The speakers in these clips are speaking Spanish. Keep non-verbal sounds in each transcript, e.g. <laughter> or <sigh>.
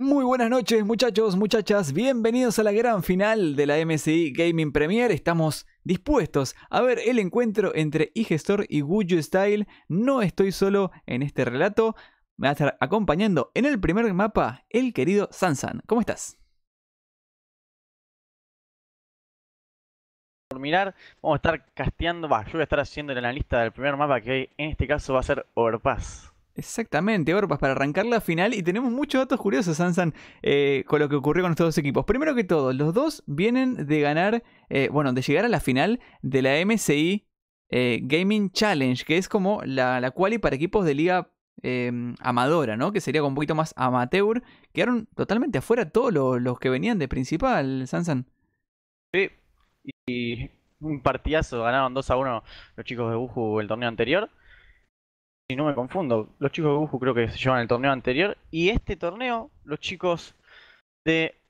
Muy buenas noches muchachos, muchachas, bienvenidos a la gran final de la MSI Gaming Premier. Estamos dispuestos a ver el encuentro entre iGestor y Wuju Style. No estoy solo en este relato, me va a estar acompañando en el primer mapa el querido Sansan. ¿Cómo estás? Por mirar, vamos a estar casteando, va, yo voy a estar haciendo el analista del primer mapa que en este caso va a ser Overpass. Exactamente, Orpas, para arrancar la final y tenemos muchos datos curiosos, Sansan, eh, con lo que ocurrió con estos dos equipos. Primero que todo, los dos vienen de ganar, eh, bueno, de llegar a la final de la MCI eh, Gaming Challenge, que es como la, la quali para equipos de liga amadora, ¿no? Que sería un poquito más amateur. Quedaron totalmente afuera todos los, que venían de principal, Sansan. Sí, y un partidazo, ganaron 2 a 1 los chicos de Buju el torneo anterior si no me confundo, los chicos de Buju creo que se llevan el torneo anterior. Y este torneo, los chicos de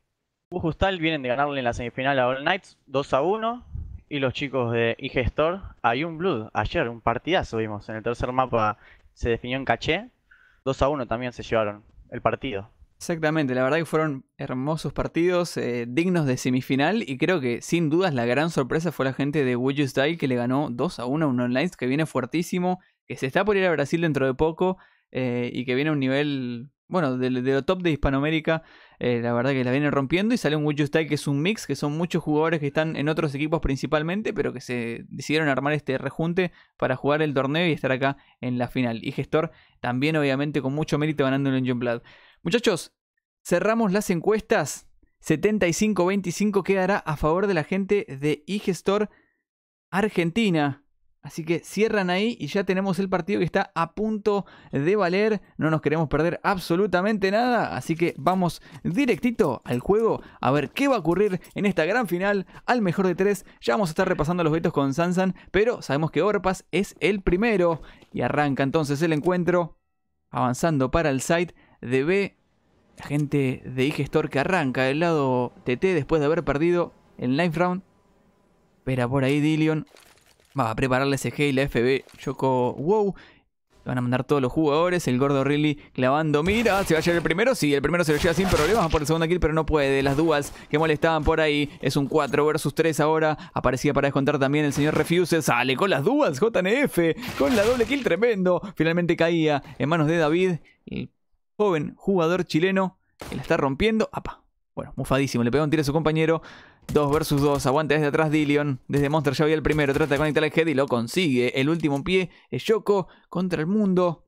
Buju vienen de ganarle en la semifinal a All Knights 2 a 1. Y los chicos de IG Store hay un Blood. Ayer un partidazo vimos. En el tercer mapa se definió en caché. 2 a 1 también se llevaron el partido. Exactamente, la verdad que fueron hermosos partidos, eh, dignos de semifinal y creo que sin dudas la gran sorpresa fue la gente de Would Style que le ganó 2 a 1 a un Knights que viene fuertísimo, que se está por ir a Brasil dentro de poco eh, y que viene a un nivel, bueno, de, lo top de Hispanoamérica, eh, la verdad que la viene rompiendo y sale un Style que es un mix, que son muchos jugadores que están en otros equipos principalmente, pero que se decidieron armar este rejunte para jugar el torneo y estar acá en la final. Y Gestor también obviamente con mucho mérito ganando el Engine Blood. Muchachos, cerramos las encuestas. 75-25 quedará a favor de la gente de Gestor Argentina. Así que cierran ahí y ya tenemos el partido que está a punto de valer. No nos queremos perder absolutamente nada. Así que vamos directito al juego a ver qué va a ocurrir en esta gran final al mejor de tres. Ya vamos a estar repasando los vetos con Sansan, pero sabemos que Orpas es el primero. Y arranca entonces el encuentro avanzando para el site de B. La gente de Igestor que arranca del lado TT después de haber perdido el Life Round. Espera por ahí Dillion va a preparar la SG y la FB. Choco, wow. Van a mandar todos los jugadores. El gordo Riley clavando mira. Se va a llevar el primero. Sí, el primero se lo lleva sin problemas. Va por el segundo kill, pero no puede. Las duals que molestaban por ahí. Es un 4 versus 3 ahora. Aparecía para descontar también el señor Refuse. Sale con las duals. JNF. Con la doble kill tremendo. Finalmente caía en manos de David. El joven jugador chileno. Que la está rompiendo. Apa. Bueno, mufadísimo. Le pegó un tiro a su compañero. 2 vs 2, Aguante desde atrás Dillion, desde Monster ya el primero, trata de conectar el head y lo consigue. El último pie es Yoko contra el mundo.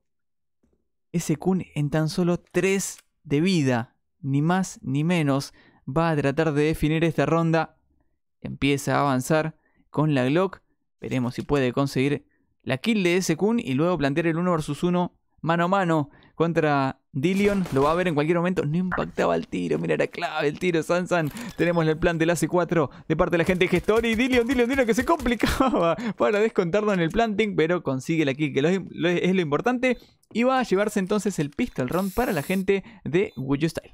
Ese Kun en tan solo 3 de vida, ni más ni menos, va a tratar de definir esta ronda. Empieza a avanzar con la Glock, veremos si puede conseguir la kill de ese Kun y luego plantear el 1 vs 1 mano a mano contra Dillion lo va a ver en cualquier momento. No impactaba el tiro. Mira, era clave el tiro, Sansan. Tenemos el plan del AC4 de parte de la gente de gestor. Y Dillion, Dillion, Dillion, que se complicaba <laughs> para descontarlo en el planting. Pero consigue la kill, que es lo importante. Y va a llevarse entonces el pistol round para la gente de Would Style.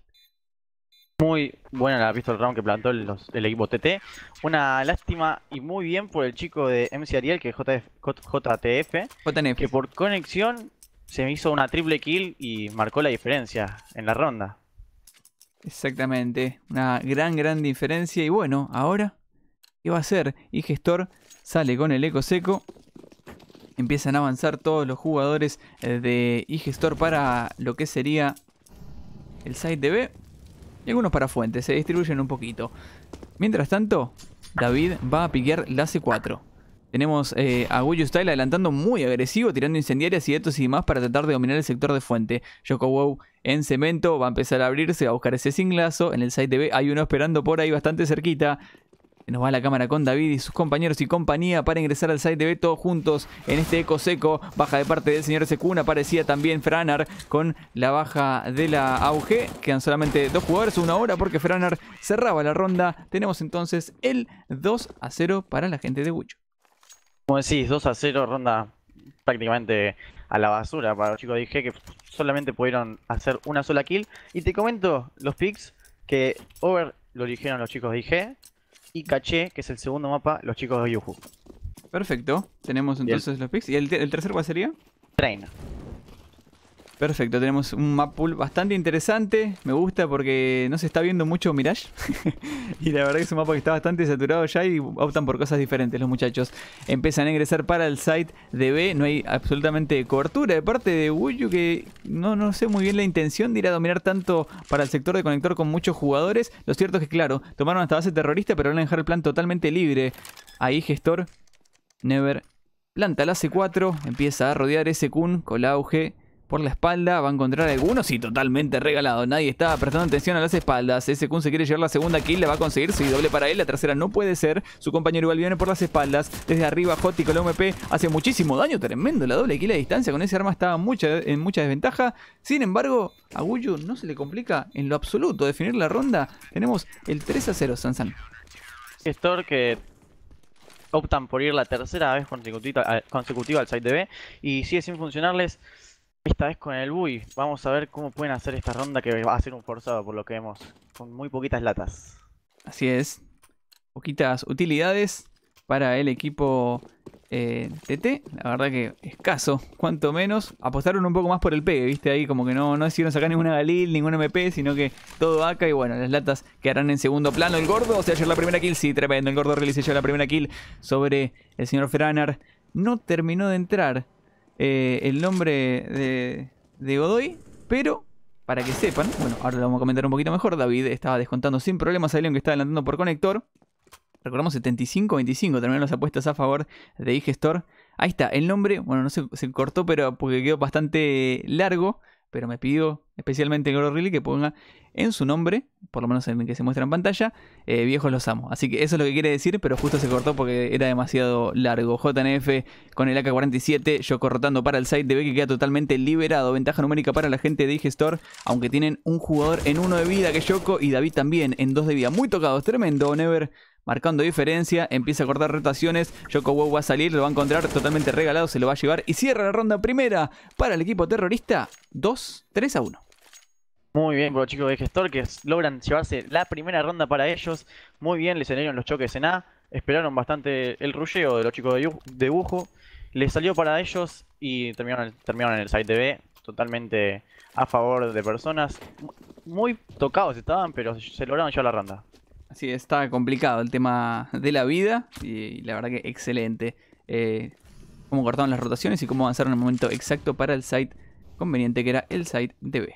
Muy buena la pistol round que plantó el, equipo TT. Una lástima y muy bien por el chico de MC Ariel, que es JTF, JTF, JTF. que por conexión se hizo una triple kill y marcó la diferencia en la ronda. Exactamente, una gran, gran diferencia. Y bueno, ahora, ¿qué va a hacer? Y Gestor sale con el eco seco. Empiezan a avanzar todos los jugadores eh, de iGestor para lo que sería el site de B. Y algunos para fuentes, se distribuyen un poquito. Mientras tanto, David va a piquear la C4. Tenemos eh, a Style adelantando muy agresivo, tirando incendiarias y datos y demás para tratar de dominar el sector de fuente. Yoko Wow en cemento va a empezar a abrirse, va a buscar ese singlazo. En el site de B hay uno esperando por ahí bastante cerquita. Nos va la cámara con David y sus compañeros y compañía para ingresar al site de B todos juntos en este eco seco. Baja de parte del señor Secuna. Aparecía también Franar con la baja de la auge. Quedan solamente dos jugadores, una hora porque Franar cerraba la ronda. Tenemos entonces el 2 a 0 para la gente de Bucho. Como decís, 2 a 0, ronda prácticamente a la basura para los chicos de IG que solamente pudieron hacer una sola kill. Y te comento los picks que Over lo eligieron los chicos de IG y Caché, que es el segundo mapa, los chicos de Yuhu. Perfecto, tenemos entonces los picks. ¿Y el, el tercer cuál sería? Train. Perfecto, tenemos un map pool bastante interesante. Me gusta porque no se está viendo mucho Mirage. <laughs> y la verdad que es un mapa que está bastante saturado ya y optan por cosas diferentes los muchachos. Empiezan a ingresar para el site de B. No hay absolutamente cobertura de parte de Wuyu que no, no sé muy bien la intención de ir a dominar tanto para el sector de conector con muchos jugadores. Lo cierto es que, claro, tomaron hasta base terrorista pero van a dejar el plan totalmente libre. Ahí gestor, Never, planta la C4, empieza a rodear ese Kun con la auge por la espalda. Va a encontrar algunos. y totalmente regalado. Nadie estaba prestando atención a las espaldas. Ese Kun se quiere llevar la segunda kill. La va a conseguir. si doble para él. La tercera no puede ser. Su compañero igual viene por las espaldas. Desde arriba, Joti con la MP. Hace muchísimo daño. Tremendo la doble kill a distancia. Con ese arma estaba en mucha desventaja. Sin embargo, a Guyu no se le complica en lo absoluto definir la ronda. Tenemos el 3 a 0, Sansan. Store que optan por ir la tercera vez consecutiva, eh, consecutiva al site de B y sigue sin funcionarles. Esta vez con el Bui. Vamos a ver cómo pueden hacer esta ronda que va a ser un forzado por lo que vemos. Con muy poquitas latas. Así es. Poquitas utilidades para el equipo TT. Eh, la verdad que escaso, cuanto menos. Apostaron un poco más por el P, viste ahí, como que no, no decidieron sacar ninguna Galil, ninguna MP, sino que todo acá y bueno, las latas quedarán en segundo plano. El gordo o sea, ayer la primera kill, sí, tremendo. El gordo realizó ya la primera kill sobre el señor Ferranar. No terminó de entrar eh, el nombre de, de Godoy, pero para que sepan, bueno, ahora lo vamos a comentar un poquito mejor. David estaba descontando sin problemas a alguien que estaba adelantando por conector. Recordamos 75-25, terminaron las apuestas a favor de iGestor. Ahí está, el nombre, bueno, no se, cortó, pero porque quedó bastante largo, pero me pidió especialmente el que ponga en su nombre, por lo menos en el que se muestra en pantalla, eh, viejos los amo. Así que eso es lo que quiere decir, pero justo se cortó porque era demasiado largo. JNF con el AK-47, yo rotando para el site de que queda totalmente liberado. Ventaja numérica para la gente de Digestor, aunque tienen un jugador en uno de vida que Yoko y David también en dos de vida. Muy tocados, tremendo, Never marcando diferencia, empieza a cortar rotaciones, Yoko Wow va a salir, lo va a encontrar totalmente regalado, se lo va a llevar y cierra la ronda primera para el equipo terrorista 2-3 a 1. Muy bien por los pues, chicos de Gestor que logran llevarse la primera ronda para ellos. Muy bien, les salieron los choques en A. Esperaron bastante el rulleo de los chicos de, de Bujo. Les salió para ellos y terminaron, terminaron en el site de B. Totalmente a favor de personas. Muy tocados estaban, pero se lograron llevar la ronda. Así está complicado el tema de la vida y la verdad que excelente. Eh, cómo cortaron las rotaciones y cómo avanzaron en el momento exacto para el site conveniente que era el site de B.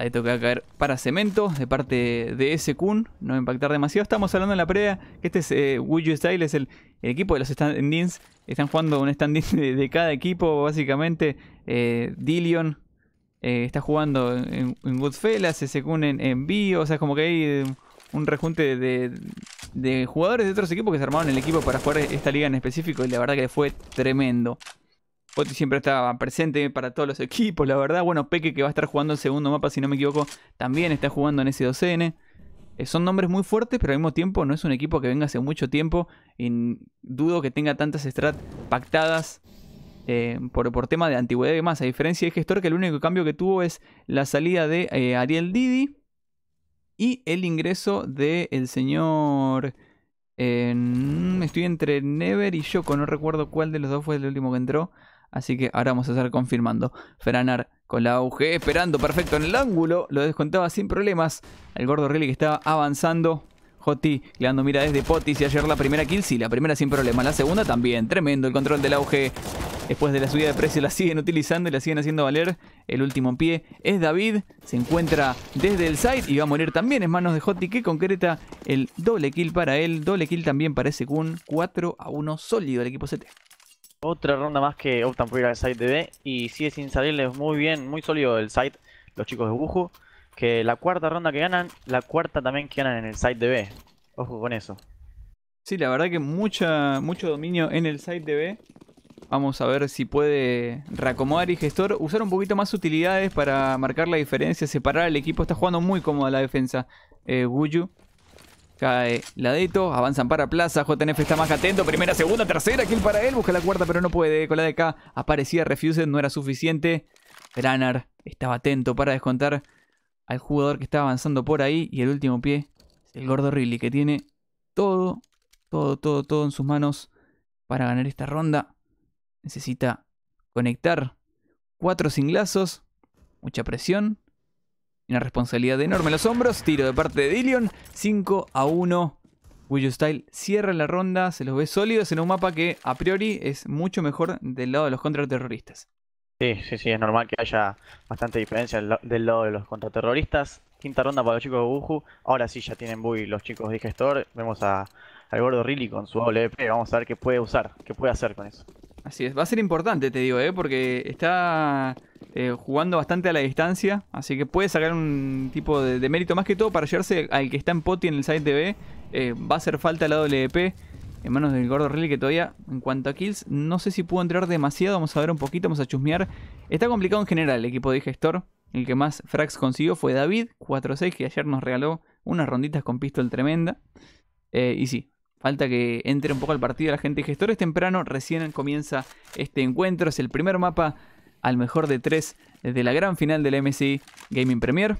Ahí toca caer para cemento de parte de ese Kun. No impactar demasiado. Estamos hablando en la previa que este es eh, Wuju Style, es el, equipo de los stand-ins. Están jugando un stand-in de, cada equipo, básicamente. Eh, Dillion eh, está jugando en, en Goodfellas, ese Kun en, Bio. O sea, es como que hay un rejunte de, de, jugadores de otros equipos que se armaron el equipo para jugar esta liga en específico. Y la verdad que fue tremendo. Poti siempre estaba presente para todos los equipos, la verdad. Bueno, Peque que va a estar jugando el segundo mapa, si no me equivoco, también está jugando en S2N. Eh, son nombres muy fuertes, pero al mismo tiempo no es un equipo que venga hace mucho tiempo. Y dudo que tenga tantas strat pactadas eh, por, por, tema de antigüedad y demás. A diferencia de Gestor, que el único cambio que tuvo es la salida de eh, Ariel Didi y el ingreso del el señor... estoy entre Never y Yoko, no recuerdo cuál de los dos fue el último que entró. Así que ahora vamos a estar confirmando. Feranar con la UG esperando perfecto en el ángulo. Lo descontaba sin problemas. El gordo Riley que estaba avanzando. Joti dando mira desde Potis y ayer la primera kill, sí, la primera sin problemas la segunda también, tremendo el control del auge. Después de la subida de precio la siguen utilizando y la siguen haciendo valer. El último en pie es David, se encuentra desde el side y va a morir también en manos de Joti que concreta el doble kill para él, doble kill también parece ese 4 a 1 sólido el equipo CT. Otra ronda más que optan por ir al site de B y sigue sin salirles muy bien, muy sólido el site, los chicos de Buju. Que la cuarta ronda que ganan, la cuarta también que ganan en el site de B. Ojo con eso. Sí, la verdad que mucha, mucho dominio en el site de B. Vamos a ver si puede reacomodar y gestor. Usar un poquito más utilidades para marcar la diferencia, separar al equipo. Está jugando muy cómoda la defensa, eh, Cae Ladeto, avanzan para Plaza, JNF está más atento, primera, segunda, tercera, kill para él, busca la cuarta pero no puede, con la de acá aparecía Refuse. no era suficiente, Granar estaba atento para descontar al jugador que estaba avanzando por ahí y el último pie el gordo Riley que tiene todo, todo, todo, todo en sus manos para ganar esta ronda, necesita conectar cuatro singlazos, mucha presión, una responsabilidad enorme en los hombros. Tiro de parte de Dillion. 5 a 1. Wuju Style cierra la ronda. Se los ve sólidos en un mapa que a priori es mucho mejor del lado de los contraterroristas. Sí, sí, sí, es normal que haya bastante diferencia del lado de los contraterroristas. Quinta ronda para los chicos de Buju. Ahora sí ya tienen Bui los chicos de Gestor. Vemos a, al gordo Rilly con su WP. Vamos a ver qué puede usar, qué puede hacer con eso. Así es, va a ser importante, te digo, ¿eh? porque está eh, jugando bastante a la distancia, así que puede sacar un tipo de, mérito, más que todo para llevarse al que está en poti en el side tv. Eh, va a hacer falta la WP en manos del gordo Riley que todavía, en cuanto a kills, no sé si pudo entrar demasiado, vamos a ver un poquito, vamos a chusmear. Está complicado en general el equipo de Gestor, el que más frags consiguió fue David, 4-6, que ayer nos regaló unas ronditas con pistol tremenda. y sí, Falta que entre un poco al partido la gente Gestores, temprano, recién comienza este encuentro. Es el primer mapa al mejor de tres de la gran final del MSI Gaming Premier.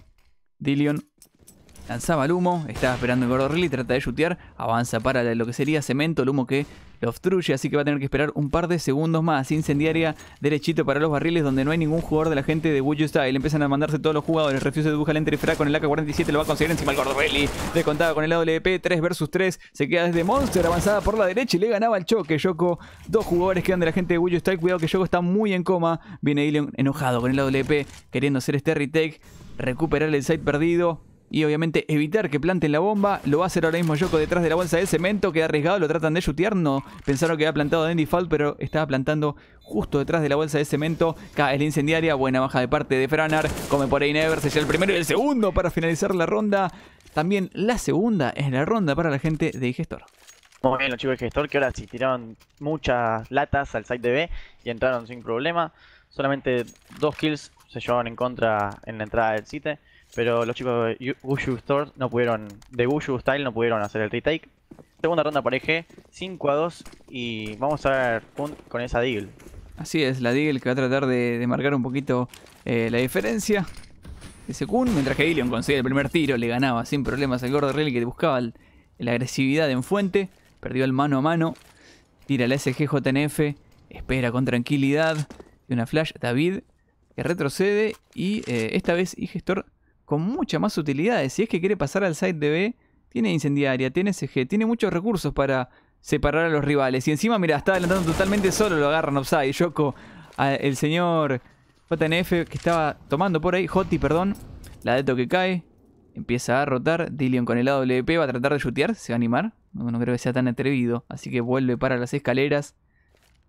Dillion Lanzaba el humo, estaba esperando el gordo trata de chutear, avanza para lo que sería cemento, el humo que lo obstruye, así que va a tener que esperar un par de segundos más. Incendiaria derechito para los barriles donde no hay ningún jugador de la gente de Wuyu Style. Empiezan a mandarse todos los jugadores. Refuse de Bujal entre fraca con el AK-47, lo va a conseguir encima el Gordorelli. Descontaba con el AWP, 3 versus 3. Se queda desde Monster, avanzada por la derecha y le ganaba el choque. Yoko, dos jugadores quedan de la gente de Wuyu Style. Cuidado que Yoko está muy en coma. Viene Ilion enojado con el AWP, queriendo hacer este retake. Recuperar el site perdido. Y obviamente evitar que planten la bomba. Lo va a hacer ahora mismo Yoko detrás de la bolsa de cemento. Queda arriesgado, lo tratan de su No, pensaron que había plantado en fault pero estaba plantando justo detrás de la bolsa de cemento. es la incendiaria. Buena baja de parte de Franar. Come por ahí Never. Se el primero y el segundo para finalizar la ronda. También la segunda es la ronda para la gente de Digestor. Muy bien los chicos de Gestor que ahora sí tiraron muchas latas al site de B y entraron sin problema. Solamente dos kills se llevaron en contra en la entrada del site. Pero los chicos de Wushu no pudieron, de Style no pudieron hacer el retake. Segunda ronda por EG, 5 a 2 y vamos a ver con esa Deagle. Así es, la Deagle que va a tratar de, marcar un poquito eh, la diferencia Ese Kun. mientras que Ilion consigue el primer tiro, le ganaba sin problemas al Gordo Rally que buscaba la agresividad en fuente, perdió el mano a mano, tira la SGJNF, espera con tranquilidad, y una flash David que retrocede y eh, esta vez Igestor con mucha más utilidades. Si es que quiere pasar al site B. tiene incendiaria, tiene CG, tiene muchos recursos para separar a los rivales. Y encima, mira, está adelantando totalmente solo, lo agarran offside. Yoko, el señor JNF que estaba tomando por ahí, Hoti, perdón, la de que cae. Empieza a rotar, Dillion con el AWP va a tratar de chutear, se va a animar, no, no creo que sea tan atrevido, así que vuelve para las escaleras.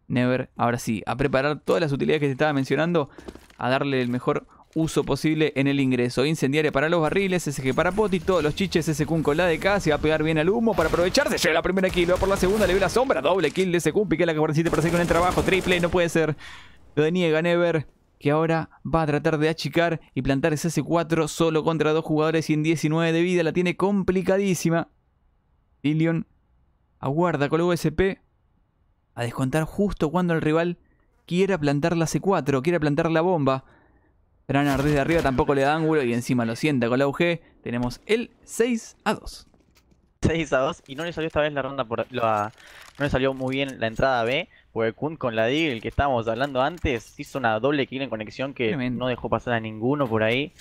Never, ahora sí, a preparar todas las utilidades que te estaba mencionando, a darle el mejor uso posible en el ingreso. Incendiaria para los barriles, SG para Poti, todos los chiches, SQ con la de K, se va a pegar bien al humo para aprovecharse. Llega la primera kill, va por la segunda, le ve la sombra, doble kill de SQ, pique la 47% para seguir con el trabajo, triple, no puede ser. Lo deniega Never, que ahora va a tratar de achicar y plantar ese 4 solo contra dos jugadores y en 19 de vida la tiene complicadísima. Lilion aguarda con el USP a descontar justo cuando el rival quiera plantar la C4, quiera plantar la bomba arriba desde arriba tampoco le da ángulo y encima lo sienta con la UG. Tenemos el 6 a 2. 6 a 2 y no le salió esta vez la ronda por la, no le salió muy bien la entrada B porque Kun con la Deagle que estábamos hablando antes hizo una doble kill en conexión que no dejó pasar a ninguno por ahí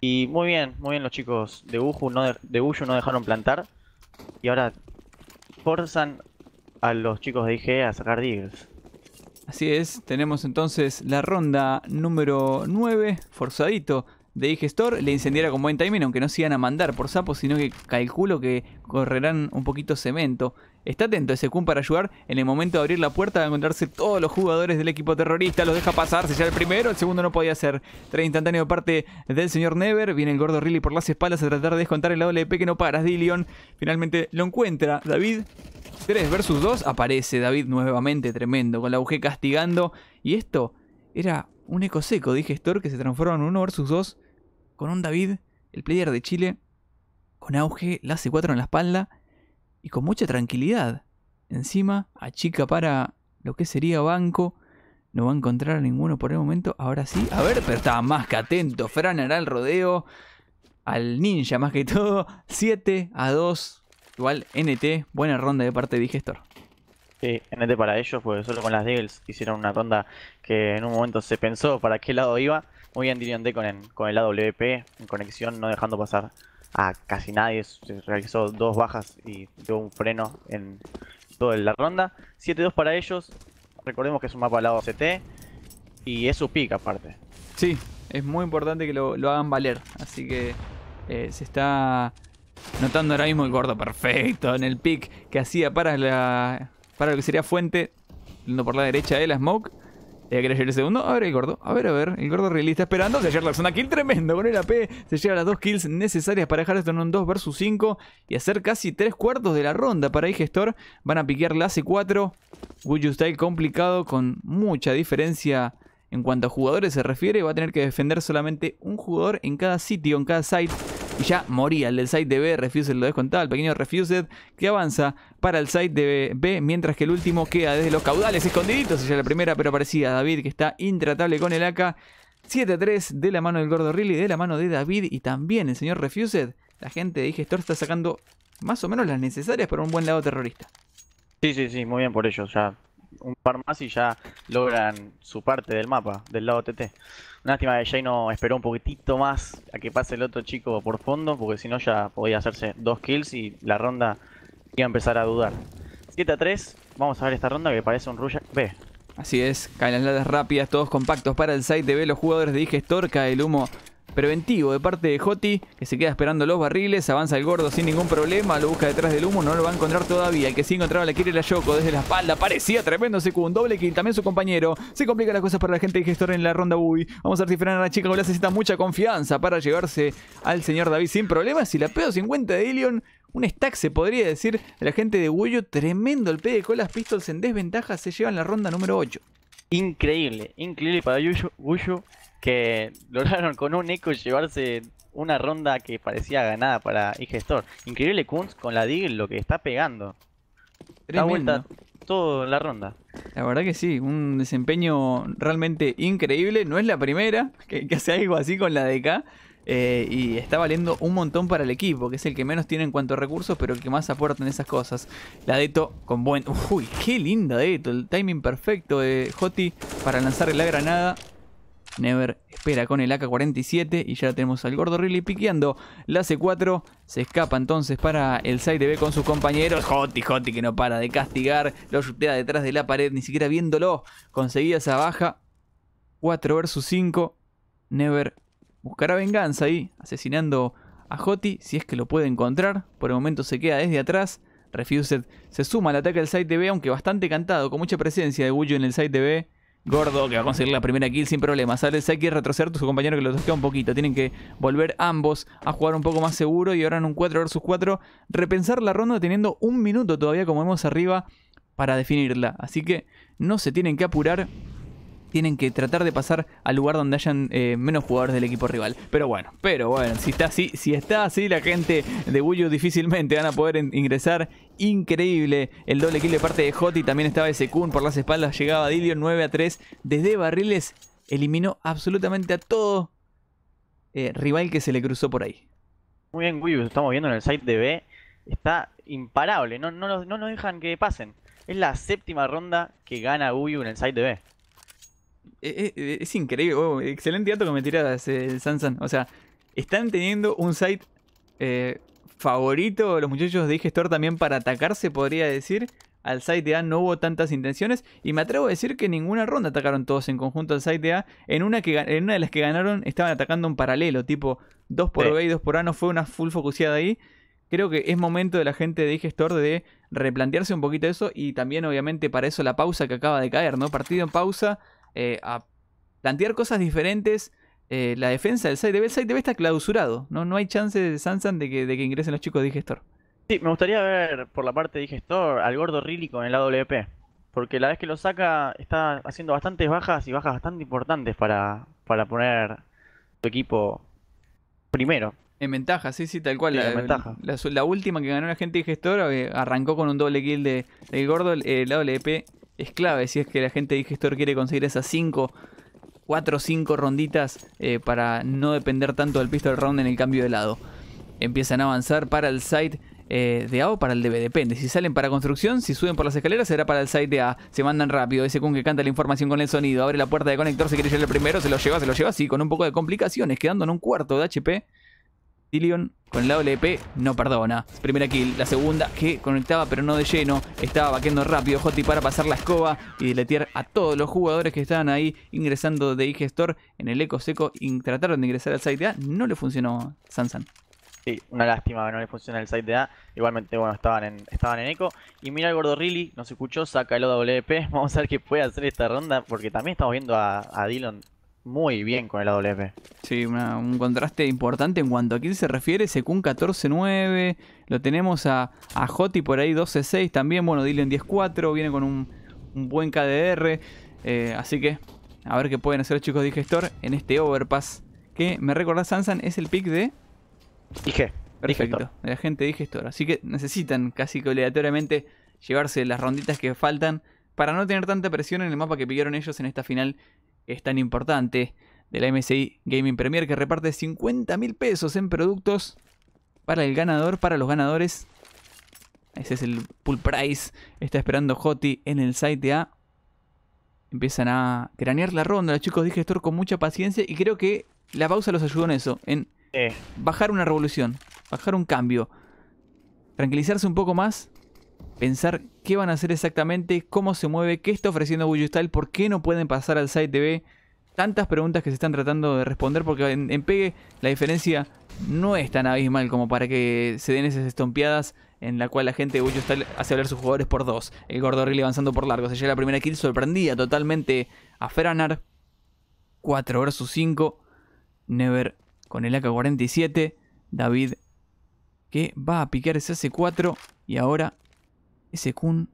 y muy bien muy bien los chicos de Uju no de, Uju no dejaron plantar y ahora forzan a los chicos de IG a sacar Deagles Así es, tenemos entonces la ronda número 9, forzadito, de Digestor, Le incendiara con buen timing, aunque no se iban a mandar por sapo, sino que calculo que correrán un poquito cemento Está atento ese Kun para ayudar. En el momento de abrir la puerta va a encontrarse todos los jugadores del equipo terrorista. Los deja pasar, ya el primero, el segundo no podía ser. Tres instantáneo de parte del señor Never. Viene el gordo Riley por las espaldas a tratar de descontar el AWP e que no paras, Dillion. Finalmente lo encuentra David. 3 versus 2. Aparece David nuevamente, tremendo, con la UG castigando. Y esto era un eco seco Dije Gestor que se transforma en 1 versus 2 con un David, el player de Chile, con auge, la C4 en la espalda y con mucha tranquilidad. Encima, a Chica para lo que sería banco. No va a encontrar a ninguno por el momento. Ahora sí. A ver, pero estaba más que atento. Fran hará el rodeo. Al ninja más que todo. 7 a 2. Igual NT. Buena ronda de parte de Digestor. Sí, NT para ellos, porque solo con las Deagles hicieron una ronda que en un momento se pensó para qué lado iba. Muy bien Dirion con, el, con el AWP en conexión, no dejando pasar a casi nadie, se realizó dos bajas y dio un freno en toda la ronda. 7-2 para ellos, recordemos que es un mapa al lado CT y es su pick aparte. Sí, es muy importante que lo, hagan valer, así que eh, se está notando ahora mismo el gordo perfecto en el pick que hacía para, la, para lo que sería Fuente, por la derecha de la Smoke de que ayer el segundo. A ver, el gordo. A ver, a ver. El gordo realista esperando. Se la zona kill tremendo con el AP. Se lleva las dos kills necesarias para dejar esto en un 2 versus 5. Y hacer casi 3 cuartos de la ronda para gestor Van a piquear la C4. Would Style complicado con mucha diferencia en cuanto a jugadores se refiere. Va a tener que defender solamente un jugador en cada sitio, en cada site y ya moría. El del site de B, Refused lo descontaba, el pequeño Refused que avanza para el site de B, mientras que el último queda desde los caudales escondiditos. Ella la primera, pero parecía David que está intratable con el AK. 7 3 de la mano del gordo Riley, de la mano de David y también el señor Refused. La gente de Gestor está sacando más o menos las necesarias para un buen lado terrorista. Sí, sí, sí, muy bien por ellos. Ya un par más y ya logran su parte del mapa, del lado TT. Lástima que no esperó un poquitito más a que pase el otro chico por fondo, porque si no ya podía hacerse dos kills y la ronda iba a empezar a dudar. 7 a 3, vamos a ver esta ronda que parece un Rush B. Así es, caen las ladas rápidas, todos compactos para el site de B, los jugadores de dije Torca, el humo preventivo de parte de Joti, que se queda esperando los barriles, avanza el gordo sin ningún problema, lo busca detrás del humo, no lo va a encontrar todavía, el que sí encontraba la quiere la Yoko desde la espalda, parecía tremendo segundo un doble kill, también su compañero, se complica las cosas para la gente de gestor en la ronda Bubi, vamos a ver a la chica necesita mucha confianza para llevarse al señor David sin problemas, y la pedo 50 de Ilion un stack se podría decir la gente de Guyo. tremendo el P de Colas Pistols en desventaja, se llevan la ronda número 8. Increíble, increíble para Guyo que lograron con un eco llevarse una ronda que parecía ganada para Igestor. Increíble Kunz con la Deagle lo que está pegando. Da vuelta toda la ronda. La verdad que sí, un desempeño realmente increíble. No es la primera que, hace algo así con la DK. Eh, y está valiendo un montón para el equipo, que es el que menos tiene en cuanto a recursos, pero el que más aporta en esas cosas. La Deto con buen... Uy, qué linda Deto, el timing perfecto de Joti para lanzar la granada. Never espera con el AK-47 y ya tenemos al gordo Riley piqueando la C4. Se escapa entonces para el side B con sus compañeros. Hoti, Hoti que no para de castigar. Lo chutea detrás de la pared, ni siquiera viéndolo. Conseguía esa baja. 4 versus 5. Never buscará venganza ahí, asesinando a Hoti si es que lo puede encontrar. Por el momento se queda desde atrás. Refused se suma al ataque del site B, aunque bastante cantado, con mucha presencia de bullo en el site B. Gordo que va a conseguir la primera kill sin problema. Sale hay que retroceder su compañero que lo toquea un poquito. Tienen que volver ambos a jugar un poco más seguro y ahora en un 4 versus 4 repensar la ronda teniendo un minuto todavía como vemos arriba para definirla. Así que no se tienen que apurar tienen que tratar de pasar al lugar donde hayan eh, menos jugadores del equipo rival. Pero bueno, pero bueno, si está así, si está así la gente de Wuyu difícilmente van a poder ingresar. Increíble el doble kill de parte de y También estaba ese Kun por las espaldas. Llegaba Dilio 9 a 3. Desde Barriles eliminó absolutamente a todo eh, rival que se le cruzó por ahí. Muy bien, Guibu, estamos viendo en el site de B. Está imparable, no, no, no, nos dejan que pasen. Es la séptima ronda que gana Guyu en el site de B. E, e, e, es, increíble, oh, excelente dato que me tiras, eh, el Sansan. O sea, están teniendo un site eh, favorito los muchachos de Gestor también para atacarse, podría decir. Al site A no hubo tantas intenciones y me atrevo a decir que ninguna ronda atacaron todos en conjunto al site A. En una, que, en una de las que ganaron estaban atacando un paralelo, tipo 2 por B y 2 por A, no fue una full focuseada ahí creo que es momento de la gente de Gestor de replantearse un poquito eso y también obviamente para eso la pausa que acaba de caer, ¿no? Partido en pausa, eh, a plantear cosas diferentes. Eh, la defensa del side el está clausurado, no, no hay chance de Sansan de que, ingresen los chicos de Digestor. Sí, me gustaría ver por la parte de Digestor al gordo Rilly con el AWP. Porque la vez que lo saca está haciendo bastantes bajas y bajas bastante importantes para, para poner su equipo primero. En ventaja, sí, sí, tal cual. la, La, última que ganó la gente digestor eh, arrancó con un doble kill de, del gordo. El, el AWP es clave si es que la gente de Gestor quiere conseguir esas 5, 4 o 5 ronditas eh, para no depender tanto del pistol round en el cambio de lado. Empiezan a avanzar para el site eh, de A o para el de B, depende. Si salen para construcción, si suben por las escaleras, será para el site de A. Se mandan rápido, ese Kun que canta la información con el sonido, abre la puerta de conector, se quiere llegar el primero, se lo lleva, se lo lleva, así, con un poco de complicaciones, quedando en un cuarto de HP. Dillion con la WP e no perdona. Primera kill, la segunda que conectaba pero no de lleno. Estaba vaqueando rápido Joti para pasar la escoba y deletear a todos los jugadores que estaban ahí ingresando de IG Store en el eco seco y trataron de ingresar al site A. No le funcionó Sansan. Sí, una lástima que no le funciona el site de A. Igualmente, bueno, estaban en, estaban en eco. Y mira el gordo Rilly, nos escuchó, saca el OWP. E <laughs> Vamos a ver qué puede hacer esta ronda, porque también estamos viendo a, a muy bien con el AWP. Sí, un contraste importante en cuanto a quién se refiere. Sekun 14-9, lo tenemos a, a por ahí 12-6 también. Bueno, Dylan 10-4, viene con un, buen KDR. Eh, así que a ver qué pueden hacer chicos de Digestor en este Overpass. Que me recordás, Sansan, es el pick de... dije Perfecto, de la gente de Digestor. Así que necesitan casi que obligatoriamente llevarse las ronditas que faltan para no tener tanta presión en el mapa que pidieron ellos en esta final es tan importante de la MSI Gaming Premier que reparte 50 mil pesos en productos para el ganador, para los ganadores. Ese es el pull price. Está esperando Joti en el site A. Empiezan a cranear la ronda, los chicos Dije, esto con mucha paciencia y creo que la pausa los ayudó en eso, en bajar una revolución, bajar un cambio, tranquilizarse un poco más pensar qué van a hacer exactamente, cómo se mueve, qué está ofreciendo Buju Style, por qué no pueden pasar al Site TV. Tantas preguntas que se están tratando de responder porque en, Pegue la diferencia no es tan abismal como para que se den esas estompeadas en la cual la gente de Buju hace hablar a sus jugadores por dos. El gordo Riley avanzando por largo. Se la primera kill, sorprendía totalmente a Feranar. 4 versus 5. Never con el AK-47. David que va a piquear ese C4 y ahora ese Kun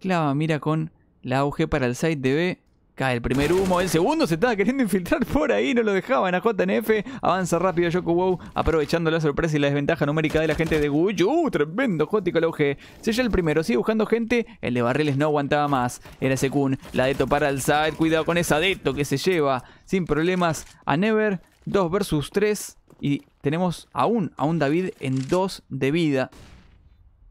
clava mira con la auge para el site de B. Cae el primer humo, el segundo se estaba queriendo infiltrar por ahí, no lo dejaban a JNF. Avanza rápido Yoko aprovechando la sorpresa y la desventaja numérica de la gente de Guyu. Uh, tremendo Jótico el auge. Sella el primero, sigue buscando gente. El de Barriles no aguantaba más. Era Kun. la Deto para el side. Cuidado con esa Deto que se lleva sin problemas a Never. 2 versus 3. Y tenemos aún a un David en 2 de vida.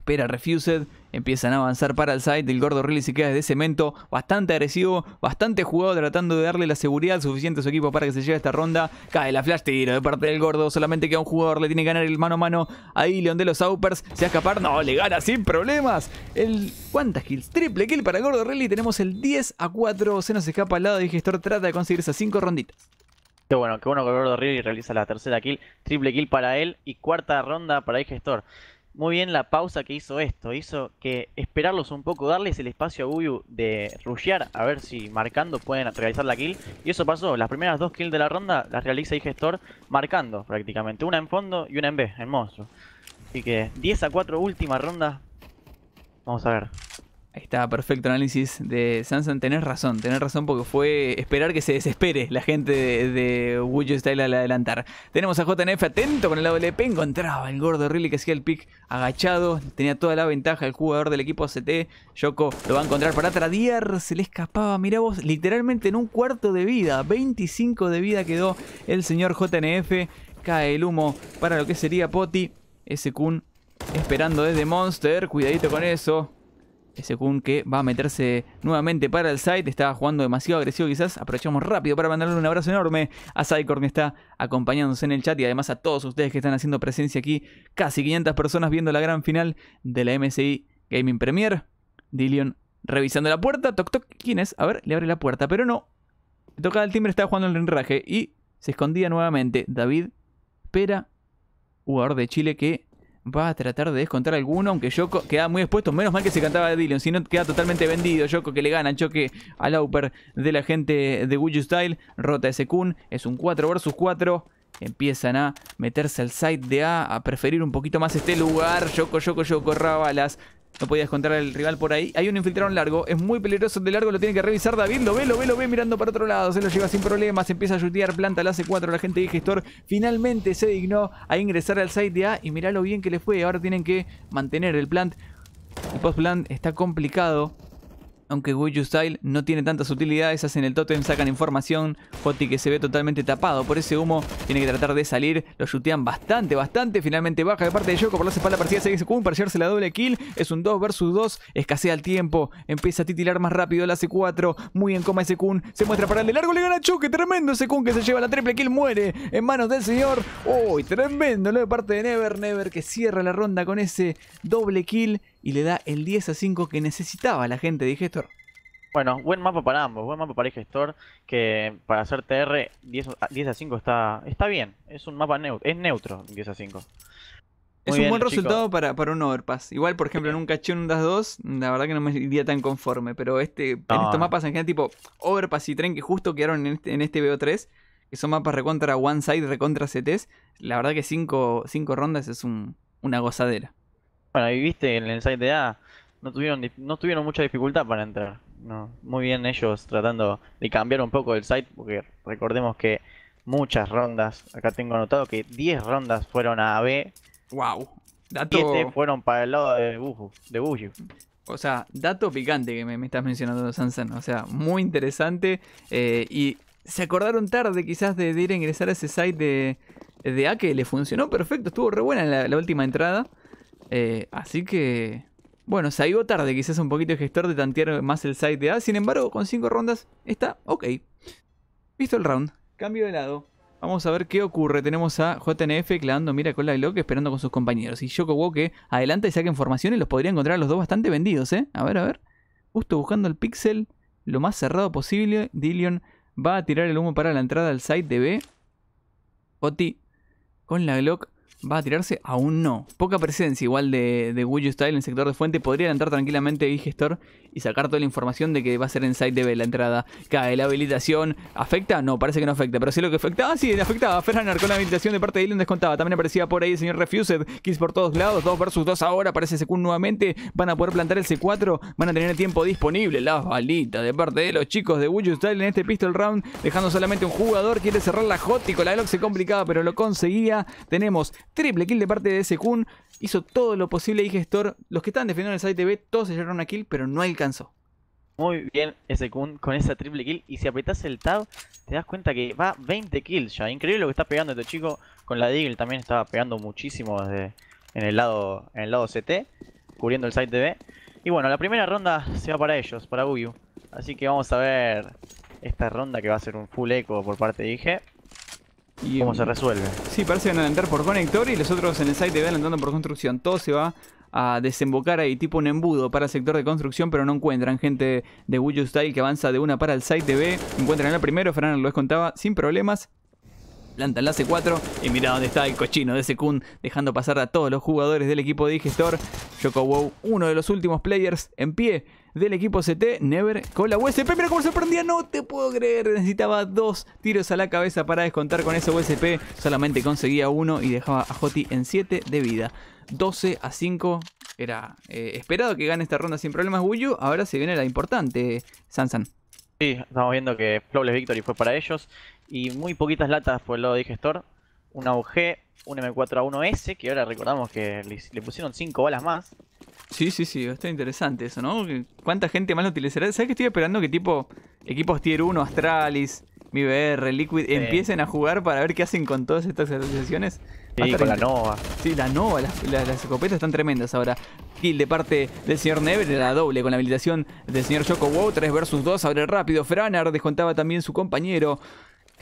Espera Refused, empiezan a avanzar para el side, el gordo Riley se queda de cemento, bastante agresivo, bastante jugado tratando de darle la seguridad suficiente a su equipo para que se lleve a esta ronda, cae la flash tiro de parte del gordo, solamente queda un jugador, le tiene que ganar el mano a mano, ahí León de los Aupers se va a escapar, no, le gana sin problemas, el, ¿cuántas kills? Triple kill para el gordo Riley, tenemos el 10 a 4, se nos escapa al lado y Gestor trata de conseguir esas 5 ronditas. Qué bueno, qué bueno que el gordo Riley realiza la tercera kill, triple kill para él y cuarta ronda para el Gestor muy bien la pausa que hizo esto. Hizo que esperarlos un poco, darles el espacio a Uyu de rushear, a ver si marcando pueden realizar la kill. Y eso pasó. Las primeras dos kills de la ronda las realiza Gestor marcando prácticamente. Una en fondo y una en B, en monstruo. Así que 10 a 4, última ronda. Vamos a ver. Ahí está, perfecto análisis de Sansan. Tenés razón, tenés razón porque fue esperar que se desespere la gente de, de Style al adelantar. Tenemos a JNF atento con el AWP, encontraba el gordo Riley que hacía el pick agachado, tenía toda la ventaja el jugador del equipo CT. Yoko lo va a encontrar para tradear, se le escapaba, mirá vos, literalmente en un cuarto de vida, 25 de vida quedó el señor JNF. Cae el humo para lo que sería Poti. ese Kun esperando desde Monster, cuidadito con eso. Ese Kun que va a meterse nuevamente para el site. Estaba jugando demasiado agresivo quizás. Aprovechamos rápido para mandarle un abrazo enorme a Cycorn que está acompañándose en el chat. Y además a todos ustedes que están haciendo presencia aquí. Casi 500 personas viendo la gran final de la MSI Gaming Premier. Dillion revisando la puerta. Toc toc. ¿Quién es? A ver, le abre la puerta. Pero no. Tocaba el timbre, estaba jugando el enraje. Y se escondía nuevamente David espera jugador de Chile que Va a tratar de descontar alguno, aunque Yoko queda muy expuesto. Menos mal que se cantaba de Dillon, si no queda totalmente vendido. Yoko que le gana choque al Auper de la gente de Wuju Style. Rota ese Kun, es un 4 versus 4 empiezan a meterse al site de A, a preferir un poquito más este lugar. Yoko, Yoko, Yoko, Rabalas. No podía descontar al rival por ahí. Hay un infiltrado largo. Es muy peligroso de largo. Lo tiene que revisar David. Lo ve, lo ve, lo ve mirando para otro lado. Se lo lleva sin problemas. Empieza a jutear Planta la hace 4 La gente de gestor finalmente se dignó a ingresar al site de A. Y mirá lo bien que le fue. Ahora tienen que mantener el plant. El post plant está complicado aunque Wuju Style no tiene tantas utilidades, hacen el totem, sacan información, Joti que se ve totalmente tapado por ese humo, tiene que tratar de salir, lo chutean bastante, bastante, finalmente baja de parte de Yoko por la espalda partida ese para llevarse la doble kill, es un 2 versus 2, escasea el tiempo, empieza a titilar más rápido la C4, muy en coma ese Kun, se muestra para el de largo, le gana Choque, tremendo ese Kun que se lleva la triple kill, muere en manos del señor, uy, tremendo lo de parte de Never, Never que cierra la ronda con ese doble kill, y le da el 10 a 5 que necesitaba la gente de Gestor. Bueno, buen mapa para ambos, buen mapa para Gestor, que para hacer TR 10 a, 5 está, está bien, es un mapa neutro, es neutro 10 a 5. es un buen resultado para, para un overpass. Igual, por ejemplo, en un caché en un DAS 2, la verdad que no me iría tan conforme. Pero este, en estos mapas en general, tipo overpass y tren que justo quedaron en este, en este BO3, que son mapas recontra one side, recontra CTs, la verdad que 5 rondas es una gozadera. Bueno, ahí viste en el site de A no tuvieron, no tuvieron mucha dificultad para entrar. No, muy bien ellos tratando de cambiar un poco el site, porque recordemos que muchas rondas, acá tengo anotado que 10 rondas fueron a B. Wow. 7 fueron para el lado de Buju, de O sea, dato picante que me, estás mencionando, Sansan. O sea, muy interesante. Eh, y se acordaron tarde quizás de, ir a ingresar a ese site de, A que le funcionó perfecto. Estuvo re buena la última entrada. Eh, así que, bueno, se ido tarde quizás un poquito de gestor de tantear más el site de A. Sin embargo, con 5 rondas está ok. Visto el round, cambio de lado. Vamos a ver qué ocurre. Tenemos a JNF clavando mira con la Glock esperando con sus compañeros. Y Yoko Woke que adelanta y saca información y los podría encontrar a los dos bastante vendidos, ¿eh? A ver, a ver. Justo buscando el pixel lo más cerrado posible. Dillion va a tirar el humo para la entrada al site de B. Oti con la Glock ¿Va a tirarse? Aún no. Poca presencia igual de, de Style en el sector de fuente. Podría entrar tranquilamente y gestor y sacar toda la información de que va a ser en Side de la entrada. Cae la habilitación. ¿Afecta? No, parece que no afecta. Pero sí lo que afectaba, ah, sí, le afectaba. Ferran con la habilitación de parte de Dylan descontaba. También aparecía por ahí el señor Refused. Kills por todos lados. 2 versus 2 ahora. Aparece Sekun nuevamente. Van a poder plantar el C4. Van a tener el tiempo disponible. Las balitas de parte de los chicos de Wuju Style en este pistol round. Dejando solamente un jugador. Quiere cerrar la Hot y con la Glock se complicaba, pero lo conseguía. Tenemos triple kill de parte de Sekun hizo todo lo posible Store, Los que estaban defendiendo el site B, todos se llevaron a kill, pero no alcanzó. Muy bien ese con esa triple kill. Y si apretas el tab, te das cuenta que va 20 kills ya. Increíble lo que está pegando este chico. Con la Deagle también estaba pegando muchísimo desde en el lado, en lado CT, cubriendo el site B. Y bueno, la primera ronda se va para ellos, para Buyu. Así que vamos a ver esta ronda que va a ser un full eco por parte de IG. ¿Cómo mm, se resuelve? Sí, parece que van a entrar por conector y los otros en el site van andando por construcción. Todo se va a desembocar ahí, tipo un embudo para el sector de construcción, pero no encuentran gente de Wujustai Style que avanza de una para el site B. Encuentran el primero, Fran lo descontaba contaba, sin problemas planta la C4 y mira dónde está el cochino de Sekun dejando pasar a todos los jugadores del equipo de Digestor. Yoko uno de los últimos players en pie del equipo CT, Never con la USP. Mira cómo se prendía, no te puedo creer. Necesitaba dos tiros a la cabeza para descontar con ese USP. Solamente conseguía uno y dejaba a Joti en 7 de vida. 12 a 5. Era eh, esperado que gane esta ronda sin problemas Wuyu. Ahora se viene la importante, Sansan. Sí, estamos viendo que Flawless Victory fue para ellos y muy poquitas latas por el lado de digestor. Un AUG, un M4A1S, que ahora recordamos que le, pusieron 5 balas más. Sí, sí, sí, está interesante eso, ¿no? ¿Cuánta gente más lo utilizará? ¿Sabes que estoy esperando que tipo equipos Tier 1, Astralis, MiBR, Liquid empiecen a jugar para ver qué hacen con todas estas actualizaciones? Sí, con la Nova. Sí, la Nova, las, escopetas están tremendas ahora. Kill de parte del señor Never, la doble con la habilitación del señor choco Wow, 3 vs 2, abre rápido. Franar descontaba también su compañero.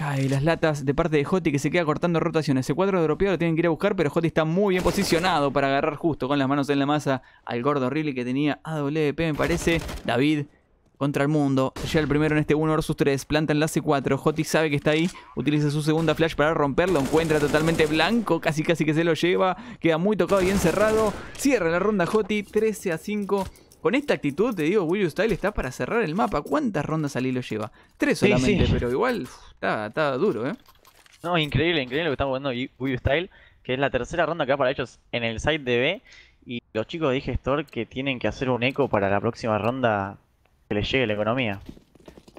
Ay, las latas de parte de Joti que se queda cortando rotaciones. Ese cuadro dropeado lo tienen que ir a buscar, pero Joti está muy bien posicionado para agarrar justo con las manos en la masa al gordo Riley que tenía AWP, me parece. David contra el mundo. Llega el primero en este 1 vs 3. Planta en c 4. Joti sabe que está ahí. Utiliza su segunda flash para romperlo. Encuentra totalmente blanco. Casi casi que se lo lleva. Queda muy tocado y cerrado. Cierra la ronda Joti. 13 a 5. Con esta actitud, te digo, William Style está para cerrar el mapa. ¿Cuántas rondas al lo lleva? Tres solamente, pero igual. Está, duro, ¿eh? No, increíble, increíble lo que estamos viendo Wii Style, que es la tercera ronda acá para ellos en el site de B. Y los chicos de Digestor que tienen que hacer un eco para la próxima ronda que les llegue la economía.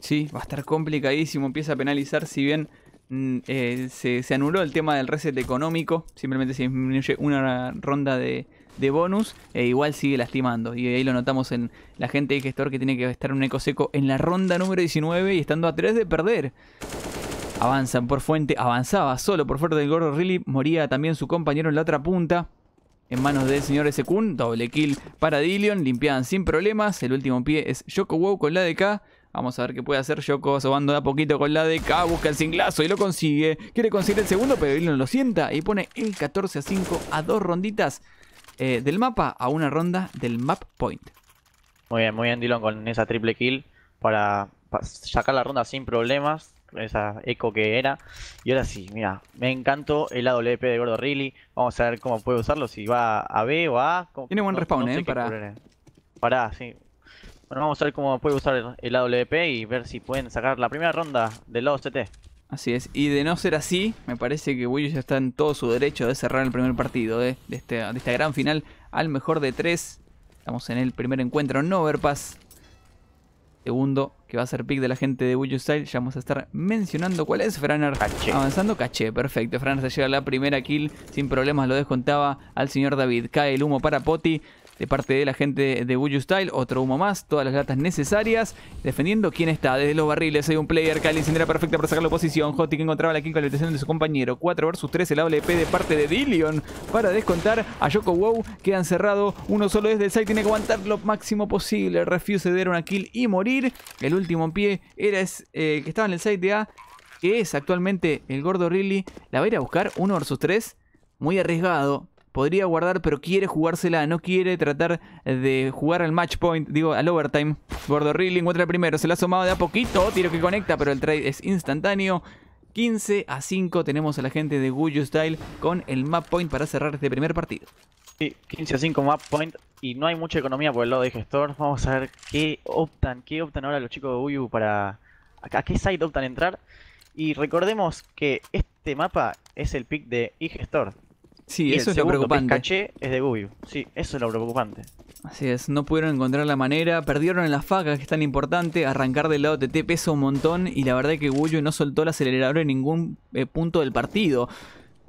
Sí, va a estar complicadísimo, empieza a penalizar si bien mm, eh, se, anuló el tema del reset económico, simplemente se disminuye una ronda de, de bonus, e igual sigue lastimando. Y ahí lo notamos en la gente de gestor que tiene que estar un eco seco en la ronda número 19 y estando a 3 de perder. Avanzan por Fuente. Avanzaba solo por Fuerte del Gordo Riley. Moría también su compañero en la otra punta. En manos del señor Sekun. Doble kill para Dillion. Limpiaban sin problemas. El último pie es Yoko Wow con la de K. Vamos a ver qué puede hacer Yoko sobando de a poquito con la de Busca el singlazo y lo consigue. Quiere conseguir el segundo, pero Dillion lo sienta. Y pone el 14 a 5 a dos ronditas eh, del mapa a una ronda del map point. Muy bien, muy bien Dillon con esa triple kill para sacar la ronda sin problemas esa eco que era. Y ahora sí, mira, me encantó el AWP de Gordo Riley. Vamos a ver cómo puede usarlo, si va a B o a Tiene buen respawn, ¿eh? Para... A, sí. Bueno, vamos a ver cómo puede usar el AWP y ver si pueden sacar la primera ronda del lado CT. Así es, y de no ser así, me parece que Willis ya está en todo su derecho de cerrar el primer partido ¿eh? de, este, esta gran final al mejor de tres. Estamos en el primer encuentro No Overpass. Segundo, que va a ser pick de la gente de Buyo Style. Ya vamos a estar mencionando cuál es Franer. Caché. Avanzando, caché. Perfecto. Franer se a la primera kill. Sin problemas lo descontaba al señor David. Cae el humo para Poti de parte de la gente de Buyu Style. Otro humo más, todas las latas necesarias. Defendiendo quién está. Desde los barriles hay un player. Cali era perfecta para sacar la oposición. Hoti que encontraba la kill con la de su compañero. 4 vs 3 el AWP de parte de Dillion para descontar a Yoko Wow. han cerrado. Uno solo desde el site. Tiene que aguantar lo máximo posible. Refuse de dar una kill y morir. El último en pie era es, eh, que estaba en el site de A que es actualmente el gordo Riley, la va a ir a buscar 1 vs 3, muy arriesgado, podría guardar, pero quiere jugársela, no quiere tratar de jugar al match point, digo, al overtime. Gordo Rilling encuentra el primero, se la ha asomado de a poquito, tiro que conecta, pero el trade es instantáneo. 15 a 5 tenemos a la gente de Guyu Style con el map point para cerrar este primer partido. Sí, 15 a 5 map point y no hay mucha economía por el lado de gestor. Vamos a ver qué optan, qué optan ahora los chicos de Guyu para... ¿A qué site optan entrar? Y recordemos que este mapa es el pick de eGestor. Sí, eso es lo preocupante. caché es de Guyu. Sí, eso es lo preocupante. Así es, no pudieron encontrar la manera, perdieron en las facas, que es tan importante, arrancar del lado TT pesa un montón y la verdad es que Guyu no soltó el acelerador en ningún eh, punto del partido.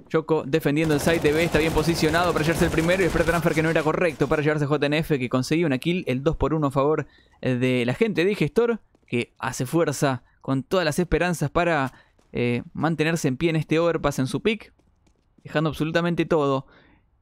Choco defendiendo el site B. está bien posicionado para llevarse el primero y el transfer que no era correcto para llevarse JNF que conseguía una kill, el 2 por 1 a favor eh, de la gente de Gestor que hace fuerza con todas las esperanzas para eh, mantenerse en pie en este overpass en su pick dejando absolutamente todo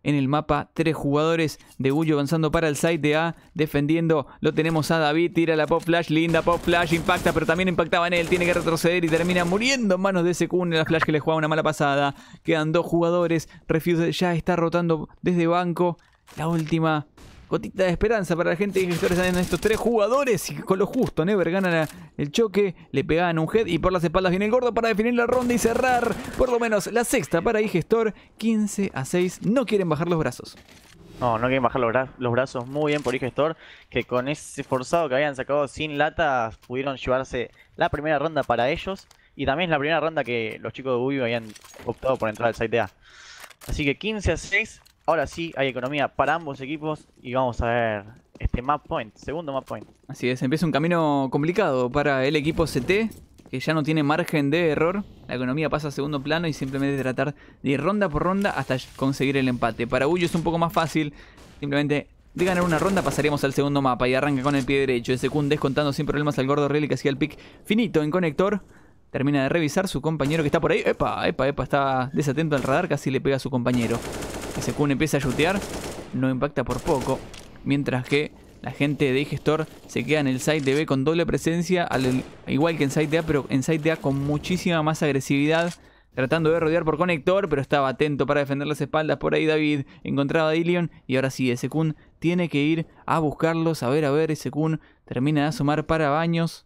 en el mapa. Tres jugadores de Gullo avanzando para el site de A, defendiendo. Lo tenemos a David, tira la pop flash, linda pop flash, impacta, pero también impactaba en él. Tiene que retroceder y termina muriendo en manos de ese Kun la flash que le jugaba una mala pasada. Quedan dos jugadores. Refuse ya está rotando desde banco. La última gotita de esperanza para la gente que en estos tres jugadores. Y con lo justo, Never gana el choque, le pegaban un head y por las espaldas viene el gordo para definir la ronda y cerrar por lo menos la sexta para Igestor. 15 a 6, no quieren bajar los brazos. No, no quieren bajar los, brazos muy bien por Igestor, que con ese forzado que habían sacado sin lata pudieron llevarse la primera ronda para ellos. Y también es la primera ronda que los chicos de Ubi habían optado por entrar al site A. Así que 15 a 6 Ahora sí, hay economía para ambos equipos y vamos a ver este map point, segundo map point. Así es, empieza un camino complicado para el equipo CT, que ya no tiene margen de error. La economía pasa a segundo plano y simplemente tratar de ir ronda por ronda hasta conseguir el empate. Para Uyo es un poco más fácil, simplemente de ganar una ronda pasaríamos al segundo mapa y arranca con el pie derecho. Ese Kun descontando sin problemas al gordo Rally que hacía el pick finito en conector. Termina de revisar su compañero que está por ahí. Epa, epa, epa, está desatento al radar, casi le pega a su compañero. Ese Sekun empieza a chutear. no impacta por poco. Mientras que la gente de Gestor se queda en el site de B con doble presencia, igual que en site A, pero en site A con muchísima más agresividad. Tratando de rodear por conector, pero estaba atento para defender las espaldas. Por ahí David encontraba a Dillion. Y ahora sí, Sekun tiene que ir a buscarlos. A ver, a ver, Sekun termina de asomar para baños.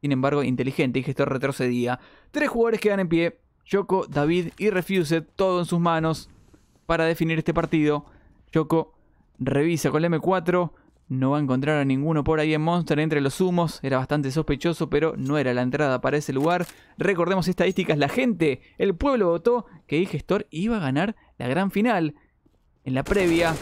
Sin embargo, inteligente y retrocedía. Tres jugadores quedan en pie. Yoko, David y Refuse, todo en sus manos para definir este partido. Choco revisa con el M4. No va a encontrar a ninguno por ahí en Monster entre los humos. Era bastante sospechoso, pero no era la entrada para ese lugar. Recordemos estadísticas. La gente, el pueblo votó que Gestor iba a ganar la gran final. En la previa,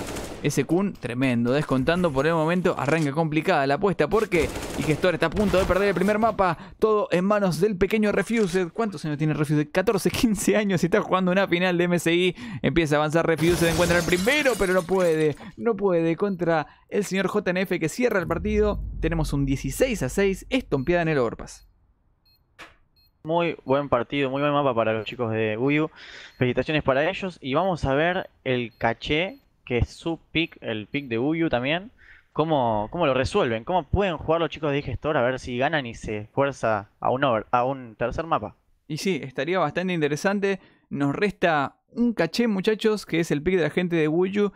ese Kun, tremendo. Descontando por el momento, arranca complicada la apuesta porque Gestor está a punto de perder el primer mapa. Todo en manos del pequeño refuse ¿Cuántos años tiene refuse 14, 15 años y está jugando una final de MSI. Empieza a avanzar Refused, encuentra el primero, pero no puede. No puede contra el señor JNF que cierra el partido. Tenemos un 16 a 6 estompeada en el Overpass. Muy buen partido, muy buen mapa para los chicos de Uyu. Felicitaciones para ellos. Y vamos a ver el caché que es su pick, el pick de Uyu también. ¿Cómo, lo resuelven? ¿Cómo pueden jugar los chicos de Digestor a ver si ganan y se fuerza a un, a un tercer mapa? Y sí, estaría bastante interesante. Nos resta un caché, muchachos, que es el pick de la gente de Wuyu.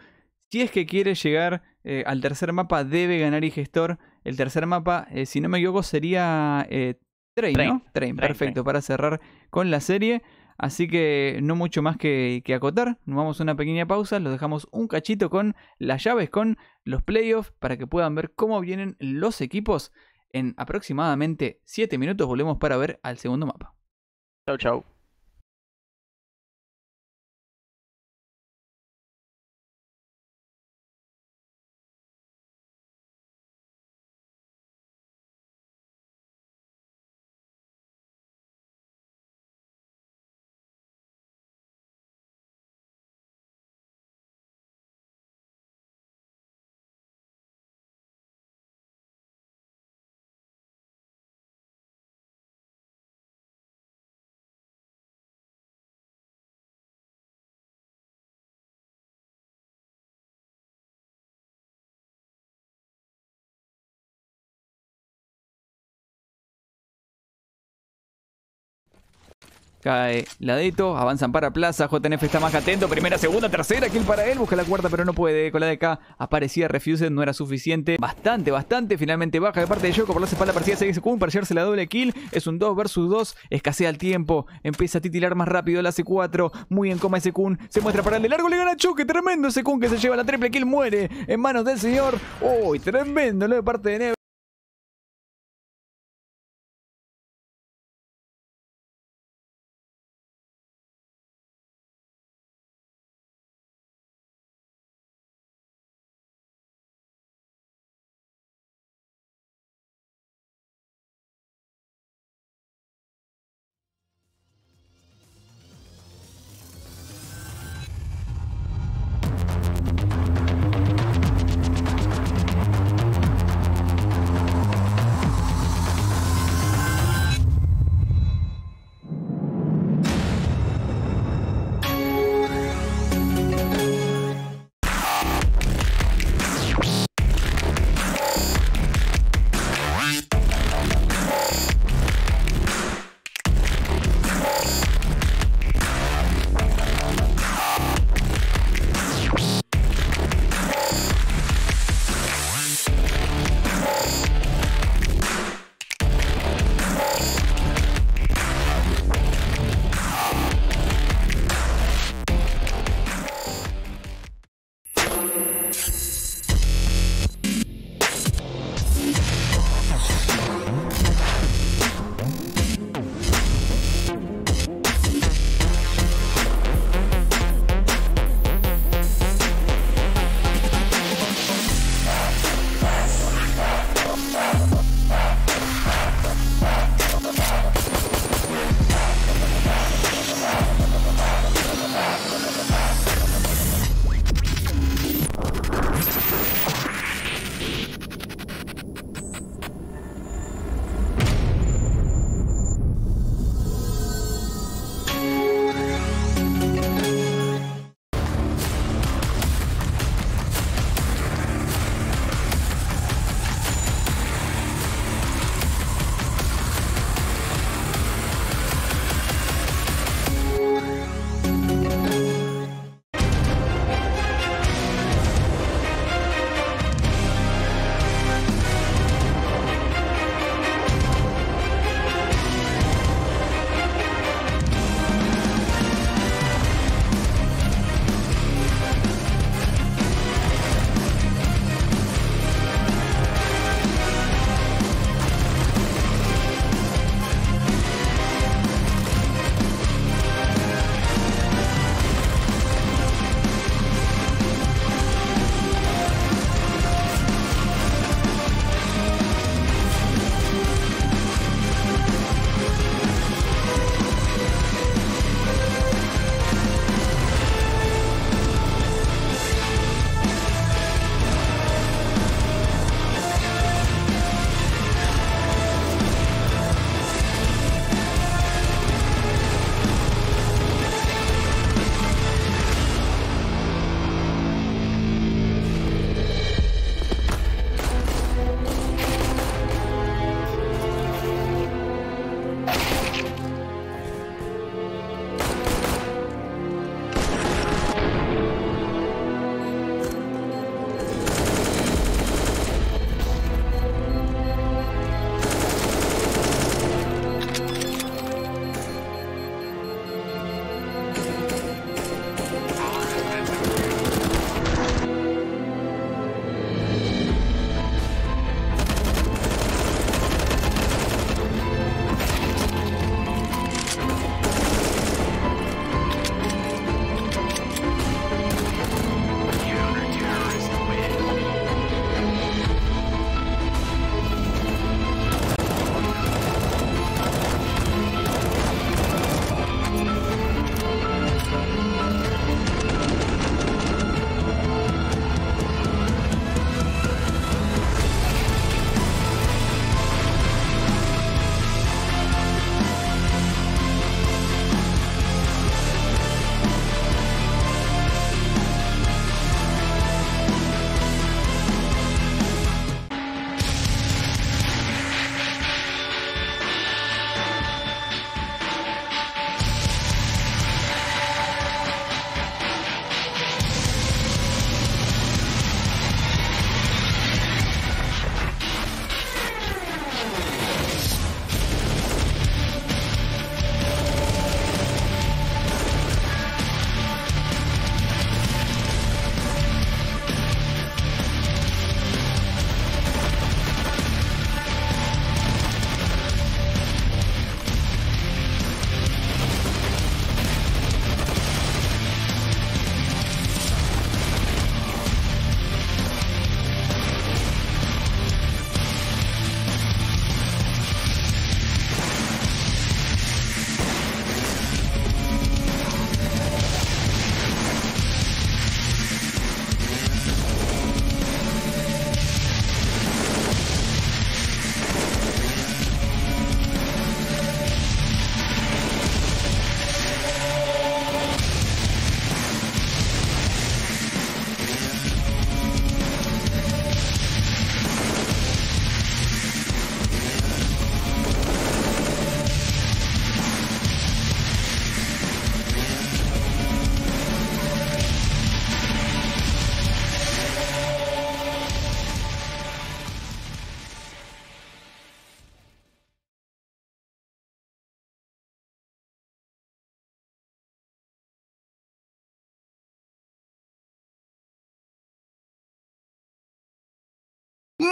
Si es que quiere llegar eh, al tercer mapa, debe ganar Digestor. El tercer mapa, eh, si no me equivoco, sería eh, Train, ¿no? Train, perfecto, para cerrar con la serie. Así que no mucho más que, acotar. Nos vamos a una pequeña pausa. Los dejamos un cachito con las llaves, con los playoffs, para que puedan ver cómo vienen los equipos. En aproximadamente 7 minutos volvemos para ver al segundo mapa. Chau, chau. Cae Ladeto, avanzan para Plaza, JNF está más atento, primera, segunda, tercera, kill para él, busca la cuarta pero no puede, con la de K aparecía Refuse. no era suficiente, bastante, bastante, finalmente baja de parte de Yoko por la espalda, se dice Kun, para llevarse la doble kill, es un 2 versus 2, escasea el tiempo, empieza a titilar más rápido la C4, muy en coma Kun. se muestra para el de largo, le gana Choque, tremendo Kun que se lleva la triple kill, muere en manos del señor, uy, tremendo lo de parte de Neve.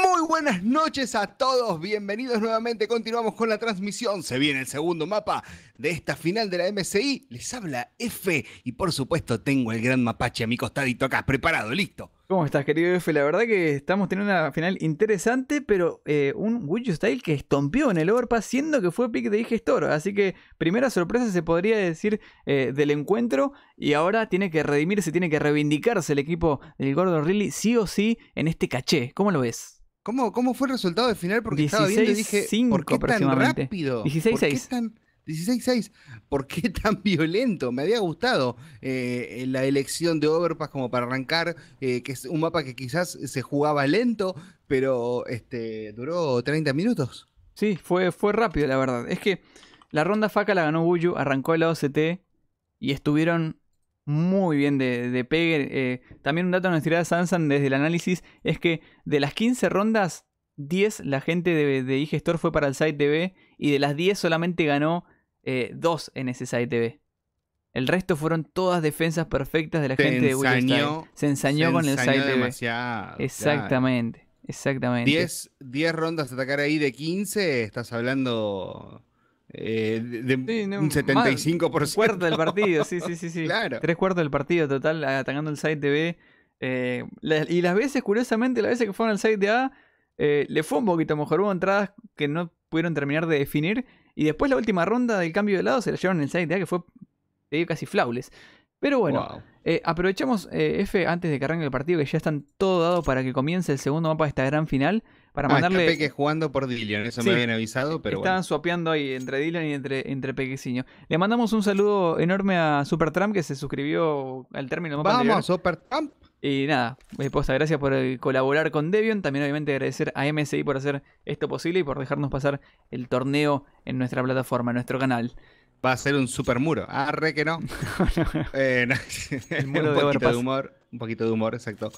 Muy buenas noches a todos, bienvenidos nuevamente, continuamos con la transmisión, se viene el segundo mapa de esta final de la MCI, les habla F y por supuesto tengo el gran mapache a mi costadito acá, preparado, listo. ¿Cómo estás querido F? La verdad que estamos teniendo una final interesante, pero eh, un Wichu Style que estompió en el Overpass siendo que fue pick de Gestor, así que primera sorpresa se podría decir eh, del encuentro y ahora tiene que redimirse, tiene que reivindicarse el equipo del Gordon Reilly, sí o sí en este caché, ¿cómo lo ves? ¿Cómo, fue el resultado de final? Porque estaba viendo y dije, ¿por qué tan rápido? 16-6. ¿Por qué <laughs> tan violento? Me había gustado eh, la elección de Overpass como para arrancar, eh, que es un mapa que quizás se jugaba lento, pero este, duró 30 minutos. Sí, fue, fue rápido, la verdad. Es que la ronda faca la ganó Buyu, arrancó el OCT y estuvieron muy bien de, de pegue. Eh, también un dato que nos de Sansan desde el análisis es que de las 15 rondas, 10 la gente de, de Store fue para el Site TV y de las 10 solamente ganó 2 eh, en ese Site TV. El resto fueron todas defensas perfectas de la gente de Wii Se ensañó con el Site TV. Exactamente, exactamente. 10, rondas de atacar ahí de 15, estás hablando eh, un 75%. cuarto del partido, sí, sí, sí. sí. <laughs> Tres cuartos del partido total atacando el site de B. Eh, y las veces, curiosamente, las veces que fueron al site de A, eh, le fue un poquito mejor. Hubo entradas que no pudieron terminar de definir. Y después la última ronda del cambio de lado se la llevaron en el site de A, que fue casi flaules Pero bueno, aprovechamos, F, antes de que arranque el partido, que ya están todo dado para que comience el segundo mapa de esta gran final para ah, mandarle. Peque jugando por Dillion, eso me habían avisado, pero. Estaban bueno. ahí entre Dillion y entre, entre Pequeciño. Le mandamos un saludo enorme a Super Supertramp que se suscribió al término. Vamos, Supertramp. Y nada, esposa, eh, gracias por eh, colaborar con Debian. También, obviamente, agradecer a MSI por hacer esto posible y por dejarnos pasar el torneo en nuestra plataforma, en nuestro canal. Va a ser un super muro. Ah, que no. <laughs> Eh, <laughs> un poquito de humor. Un poquito de humor, exacto.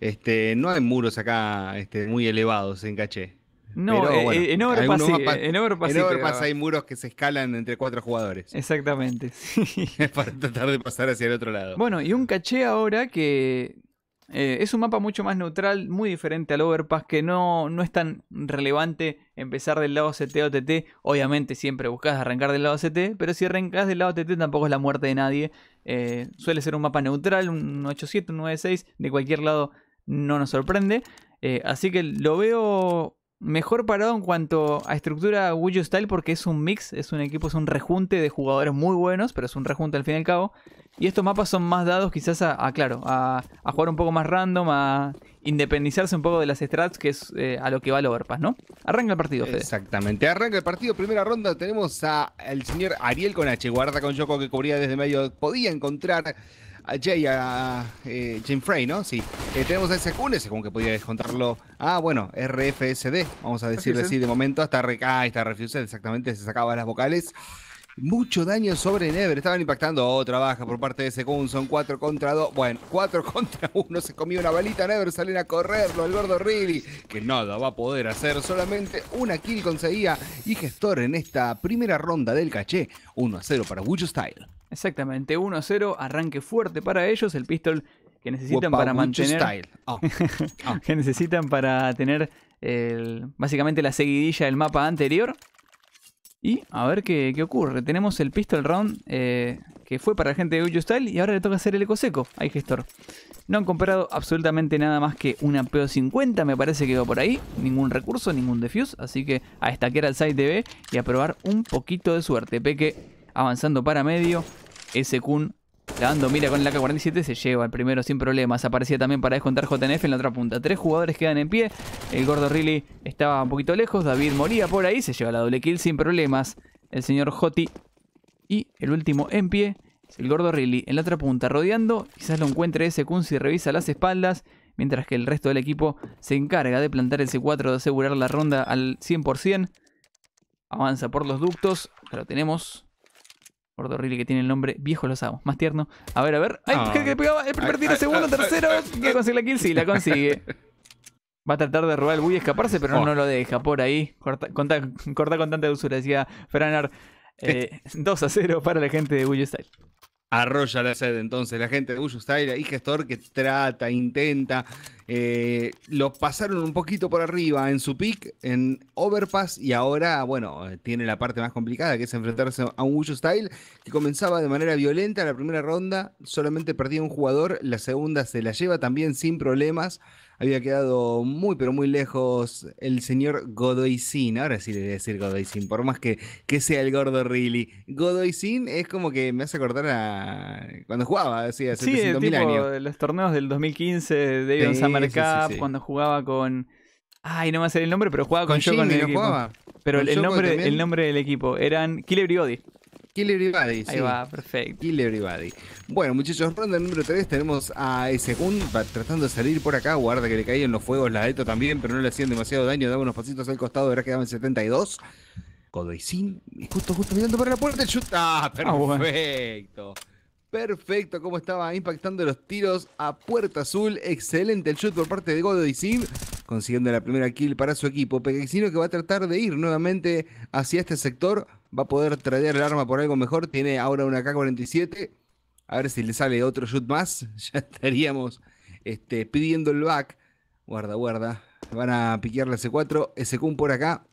Este, no hay muros acá este, muy elevados en caché. No, en, Overpass, en, Overpass, hay muros que se escalan entre cuatro jugadores. <laughs> Exactamente. es Para tratar de pasar hacia el otro lado. Bueno, y un caché ahora que eh, es un mapa mucho más neutral, muy diferente al Overpass, que no, no es tan relevante empezar del lado CT o TT. Obviamente siempre buscas arrancar del lado CT, pero si arrancas del lado TT tampoco es la muerte de nadie. Eh, suele ser un mapa neutral, un 8-7, un 9-6, de cualquier lado no nos sorprende. Eh, así que lo veo mejor parado en cuanto a estructura U Style porque es un mix, es un equipo, es un rejunte de jugadores muy buenos, pero es un rejunte al fin y al cabo. Y estos mapas son más dados quizás a, claro, a, jugar un poco más random, a independizarse un poco de las strats, que es eh, a lo que va el Overpass, ¿no? Arranca el partido, Fede. Exactamente, arranca el partido, primera ronda, tenemos al señor Ariel con H, guarda con Yoko que cubría desde medio, podía encontrar a Jay, a eh, Jim Frey, ¿no? Sí. Eh, tenemos a se como que Podía descontarlo. Ah, bueno, RFSD, vamos a decirle así de momento. Hasta RK, está ah, Refused, exactamente, se sacaba las vocales mucho daño sobre Never. Estaban impactando otra baja por parte de son 4 contra 2. Bueno, 4 <laughs> contra 1. Se comió una balita. Never salen a correrlo. Alberto gordo Riley, que nada va a poder hacer. Solamente una kill conseguía. Y Gestor en esta primera ronda del caché. 1 a 0 para Wucho Style. Exactamente, 1 a 0. Arranque fuerte para ellos. El pistol que necesitan para mantener. Oh. Style. Ah, <laughs> ah. que necesitan para tener el, básicamente la seguidilla del mapa anterior. Y a ver qué, ocurre. Tenemos el pistol round eh, que fue para la gente de Uyu Style y ahora le toca hacer el eco seco. Ahí gestor. No han comprado absolutamente nada más que una PO50, me parece que va por ahí. Ningún recurso, ningún defuse. Así que a estaquear al site TV y a probar un poquito de suerte. Peque avanzando para medio. ese Kun mira con la K-47 se lleva el primero sin problemas. Aparecía también para descontar JNF en la otra punta. Tres jugadores quedan en pie. El gordo Riley estaba un poquito lejos. David moría por ahí. Se lleva la doble kill sin problemas. El señor Joti. Y el último en pie el gordo Riley en la otra punta rodeando. Quizás lo encuentre ese Kunzi. revisa las espaldas. Mientras que el resto del equipo se encarga de plantar el C4, de asegurar la ronda al 100%. Avanza por los ductos. lo tenemos. Gordo horrible que tiene el nombre Viejo Los Amos, más tierno. A ver, a ver. ¡Ay! Ah. que le pegaba! El primer tiro, segundo, tercero. ¿Que consigue la kill? Sí, la consigue. <laughs> Va a tratar de robar el Wii y escaparse, pero oh. no lo deja. Por ahí, corta, corta con tanta dulzura, decía Franar. 2 eh, a 0 para la gente de Wii Style arrolla la sed. Entonces, la gente de Style, y Gestor que trata, intenta. Eh, lo pasaron un poquito por arriba en su pick, en Overpass, y ahora, bueno, eh, tiene la parte más complicada que es enfrentarse a un Wushu Style que comenzaba de manera violenta la primera ronda, solamente perdía un jugador, la segunda se la lleva también sin problemas había quedado muy, pero muy lejos el señor sin Ahora sí le voy a decir sin por más que, que sea el gordo Really. sin es como que me hace acordar a cuando jugaba, así, hace sí, tipo, mil años. los torneos del 2015, de Summer Cup, cuando jugaba con... Ay, no me hace el nombre, pero jugaba con, yo con el Pero el, nombre, del equipo eran Killer Brigodi. Kill Everybody. Ahí va, perfecto. Kill Everybody. Bueno, muchachos, ronda número 3. Tenemos a ese Sekun tratando de salir por acá. Guarda que le caían los fuegos. La alto también, pero no le hacían demasiado daño. Daba unos pasitos al costado. Verás que daban 72. Godoy Sin, justo, justo mirando para la puerta. chuta Ah, ah perfecto. Perfecto, cómo estaba impactando los tiros a puerta azul. Excelente el shoot por parte de Godo consiguiendo la primera kill para su equipo. Pequecino que va a tratar de ir nuevamente hacia este sector. Va a poder traer el arma por algo mejor. Tiene ahora una K-47. A ver si le sale otro shoot más. <laughs> Ya estaríamos este, pidiendo el back. Guarda, guarda. Van a piquear la C4. SQ por acá.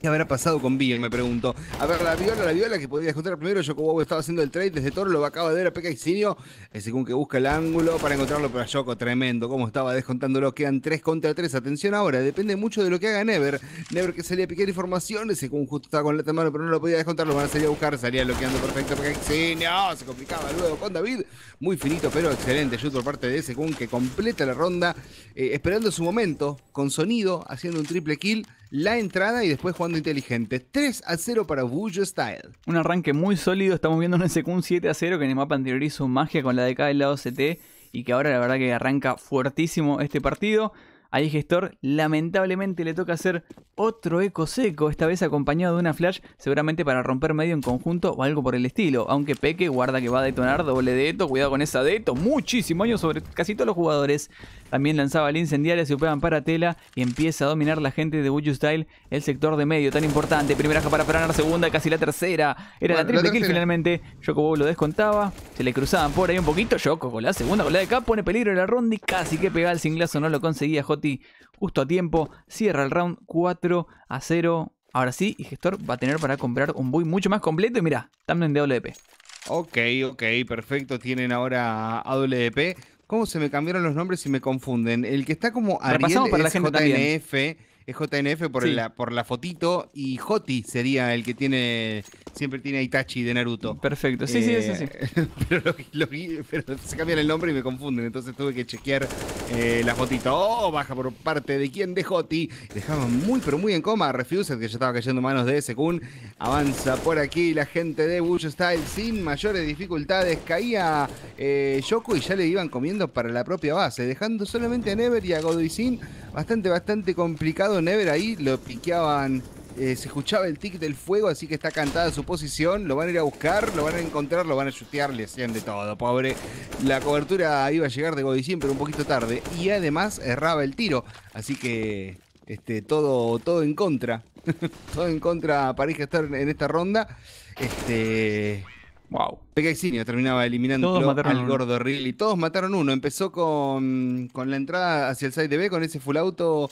¿Qué habrá pasado con Bill? Me pregunto. A ver, la Viola, la Viola que podía descontrar primero, Yoko estaba haciendo el trade desde Toro, lo acaba de ver a Peca Ese eh, según que busca el ángulo para encontrarlo pero Yoko, tremendo, como estaba descontándolo, quedan 3 contra 3, atención ahora, depende mucho de lo que haga Never, Never que salía a piquear información, según justo estaba con la mano, pero no lo podía descontar, lo van a salir a buscar, salía bloqueando perfecto Peca Isinio, se complicaba luego con David, muy finito pero excelente, shoot por parte de ese según que completa la ronda, eh, esperando su momento, con sonido, haciendo un triple kill, la entrada y después jugando inteligente. 3 a 0 para Bujo Style. Un arranque muy sólido, estamos viendo un SQ 7 a 0 que en el mapa anterior hizo magia con la DK del lado CT y que ahora la verdad que arranca fuertísimo este partido. Ahí gestor lamentablemente le toca hacer otro eco seco, esta vez acompañado de una flash, seguramente para romper medio en conjunto o algo por el estilo. Aunque Peque guarda que va a detonar doble de deto, cuidado con esa deto, muchísimo año sobre casi todos los jugadores. También lanzaba el incendiario, se operan para tela y empieza a dominar la gente de Buju Style el sector de medio, tan importante. Primera para frenar, segunda, casi la tercera. Era la triple kill finalmente. Yoko lo descontaba, se le cruzaban por ahí un poquito. Yoko con la segunda, con la de acá, pone peligro en la ronda y casi que pega el singlazo, no lo conseguía justo a tiempo. Cierra el round 4 a 0. Ahora sí, y Gestor va a tener para comprar un buy mucho más completo. Y mira, también de AWP Ok, ok, perfecto. Tienen ahora AWP. ¿Cómo se me cambiaron los nombres y me confunden? El que está como Ariel es la es JNF por, la, por la fotito y Joti sería el que tiene siempre tiene a Itachi de Naruto. Perfecto, sí, sí, sí. Eh, <laughs> pero, se cambian el nombre y me confunden, entonces tuve que chequear eh, la fotito. Oh, baja por parte de quién de Joti. Dejaban muy, pero muy en coma a que ya estaba cayendo manos de Sekun. Avanza por aquí la gente de Bush Style sin mayores dificultades. Caía eh, Yoko y ya le iban comiendo para la propia base, dejando solamente a Never y a Godoy Sin. Bastante, bastante complicado Never ahí, lo piqueaban. Eh, se escuchaba el tic del fuego, así que está cantada su posición. Lo van a ir a buscar, lo van a encontrar, lo van a chutear, le hacían de todo, pobre. La cobertura iba a llegar de Godicín, pero un poquito tarde. Y además erraba el tiro, así que este, todo, todo en contra. <laughs> todo en contra para estar en esta ronda. Este. Wow. Pequeño terminaba eliminando al gordo y Todos mataron uno. Empezó con, la entrada hacia el side de B con ese full auto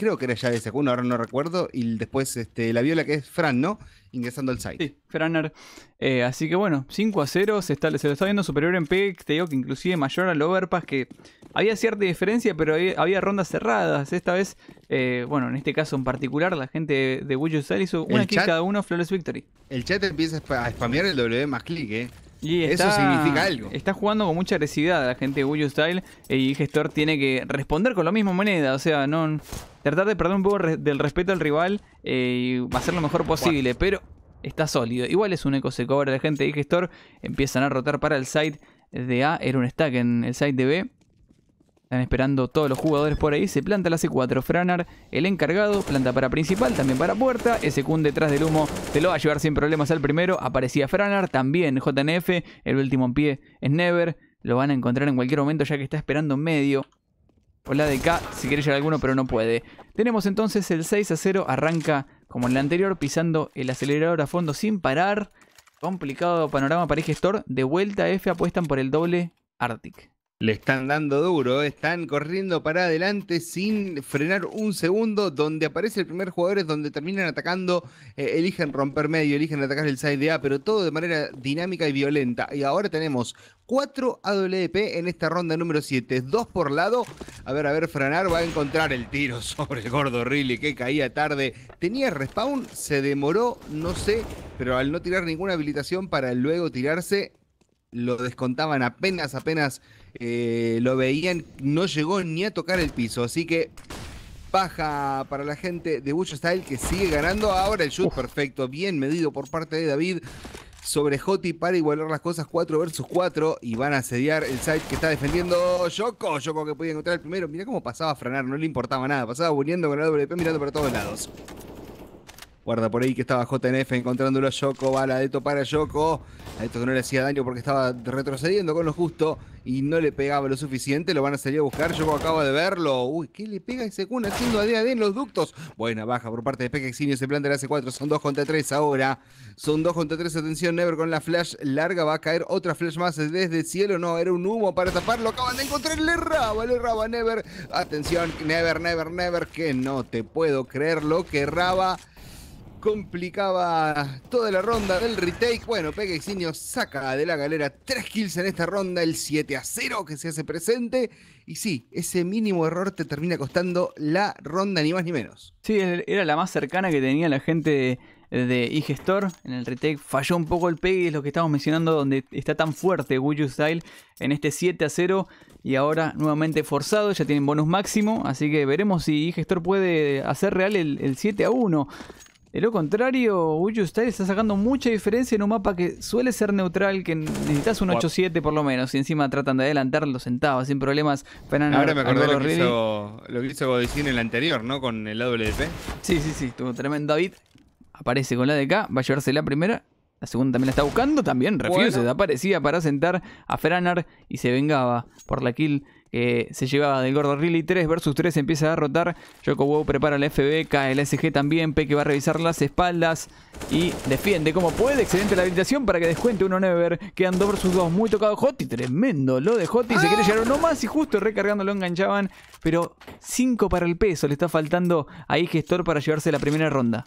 creo que era ya de segundo ahora no recuerdo, y después este, la viola que es Fran, ¿no? Ingresando al site. Sí, Franer. Eh, así que bueno, 5 a 0, se, está, se lo está viendo superior en PEC, te digo que inclusive mayor al Overpass, que había cierta diferencia, pero había, rondas cerradas. Esta vez, eh, bueno, en este caso en particular, la gente de Wujusal hizo una kick cada uno, Flores Victory. El chat empieza a spamear el W más clic, ¿eh? Y Eso significa algo. Está jugando con mucha agresividad la gente de Wii Style y Gestor tiene que responder con la misma moneda. O sea, no tratar de perder un poco del respeto al rival va eh, a hacer lo mejor posible, pero está sólido. Igual es un eco se cobra la gente y Gestor. Empiezan a rotar para el site de A, era un stack en el site de B. Están esperando todos los jugadores por ahí. Se planta la C4. Franar, el encargado. Planta para principal, también para puerta. Kun detrás del humo te lo va a llevar sin problemas al primero. Aparecía Franar, también JNF. El último en pie es Never. Lo van a encontrar en cualquier momento ya que está esperando en medio. O la de K, si quiere llegar alguno, pero no puede. Tenemos entonces el 6 a 0. Arranca como en la anterior, pisando el acelerador a fondo sin parar. Complicado panorama para Gestor. De vuelta F apuestan por el doble Arctic. Le están dando duro, están corriendo para adelante sin frenar un segundo. Donde aparece el primer jugador es donde terminan atacando, eh, eligen romper medio, eligen atacar el side A, pero todo de manera dinámica y violenta. Y ahora tenemos 4 AWP en esta ronda número 7. Dos por lado. A ver, a ver, frenar, va a encontrar el tiro <laughs> sobre el gordo Riley que caía tarde. Tenía respawn, se demoró, no sé, pero al no tirar ninguna habilitación para luego tirarse, lo descontaban apenas, apenas eh, lo veían, no llegó ni a tocar el piso. Así que baja para la gente de Bucho Style que sigue ganando. Ahora el shoot perfecto, bien medido por parte de David sobre Joti para igualar las cosas 4 versus 4 y van a asediar el site que está defendiendo Yoko. Yoko que podía encontrar el primero. Mirá cómo pasaba a frenar, no le importaba nada. Pasaba volviendo con la WP e mirando para todos lados. Guarda por ahí que estaba JNF encontrándolo a Yoko. bala de topar para Yoko. a esto que no le hacía daño porque estaba retrocediendo con lo justo y no le pegaba lo suficiente. Lo van a salir a buscar. Yoko acaba de verlo. Uy, ¿qué le pega ese Kun haciendo a día en los ductos? Buena baja por parte de Pekexinio. Se plantea el hace 4 Son 2 contra 3 ahora. Son 2 contra 3. Atención, Never con la flash larga. Va a caer otra flash más desde el cielo. No, era un humo para taparlo. Acaban de encontrar. Le raba, le raba Never. Atención, Never, Never, Never. Que no te puedo creer lo que raba complicaba toda la ronda del retake. Bueno, Peggy saca de la galera 3 kills en esta ronda, el 7 a 0 que se hace presente. Y sí, ese mínimo error te termina costando la ronda, ni más ni menos. Sí, era la más cercana que tenía la gente de, de gestor En el retake falló un poco el Peggy, es lo que estamos mencionando, donde está tan fuerte Wuyu Style en este 7 a 0. Y ahora nuevamente forzado, ya tienen bonus máximo. Así que veremos si gestor puede hacer real el, el 7 a 1. De lo contrario, Uyu usted está sacando mucha diferencia en un mapa que suele ser neutral, que necesitas un 8-7 por lo menos, y encima tratan de adelantar los centavos sin problemas. Ahora me acordé lo que, hizo, lo que, hizo, Godicín en el anterior, ¿no? Con el AWP. Sí, sí, sí, Estuvo tremendo David. Aparece con la de K, va a llevarse la primera. La segunda también la está buscando, también refuse, aparecía para sentar a Feranar y se vengaba por la kill que se llevaba del gordo Rilly 3 versus 3 empieza a derrotar Yoko Wow prepara el FBK el SG también. Peque va a revisar las espaldas y defiende como puede. Excelente la habilitación para que descuente uno Never. Quedan 2 versus 2. Muy tocado Hoti, tremendo lo de Hoti. Se quiere llegar uno más y justo recargando lo enganchaban. Pero 5 para el peso. Le está faltando ahí Gestor para llevarse la primera ronda.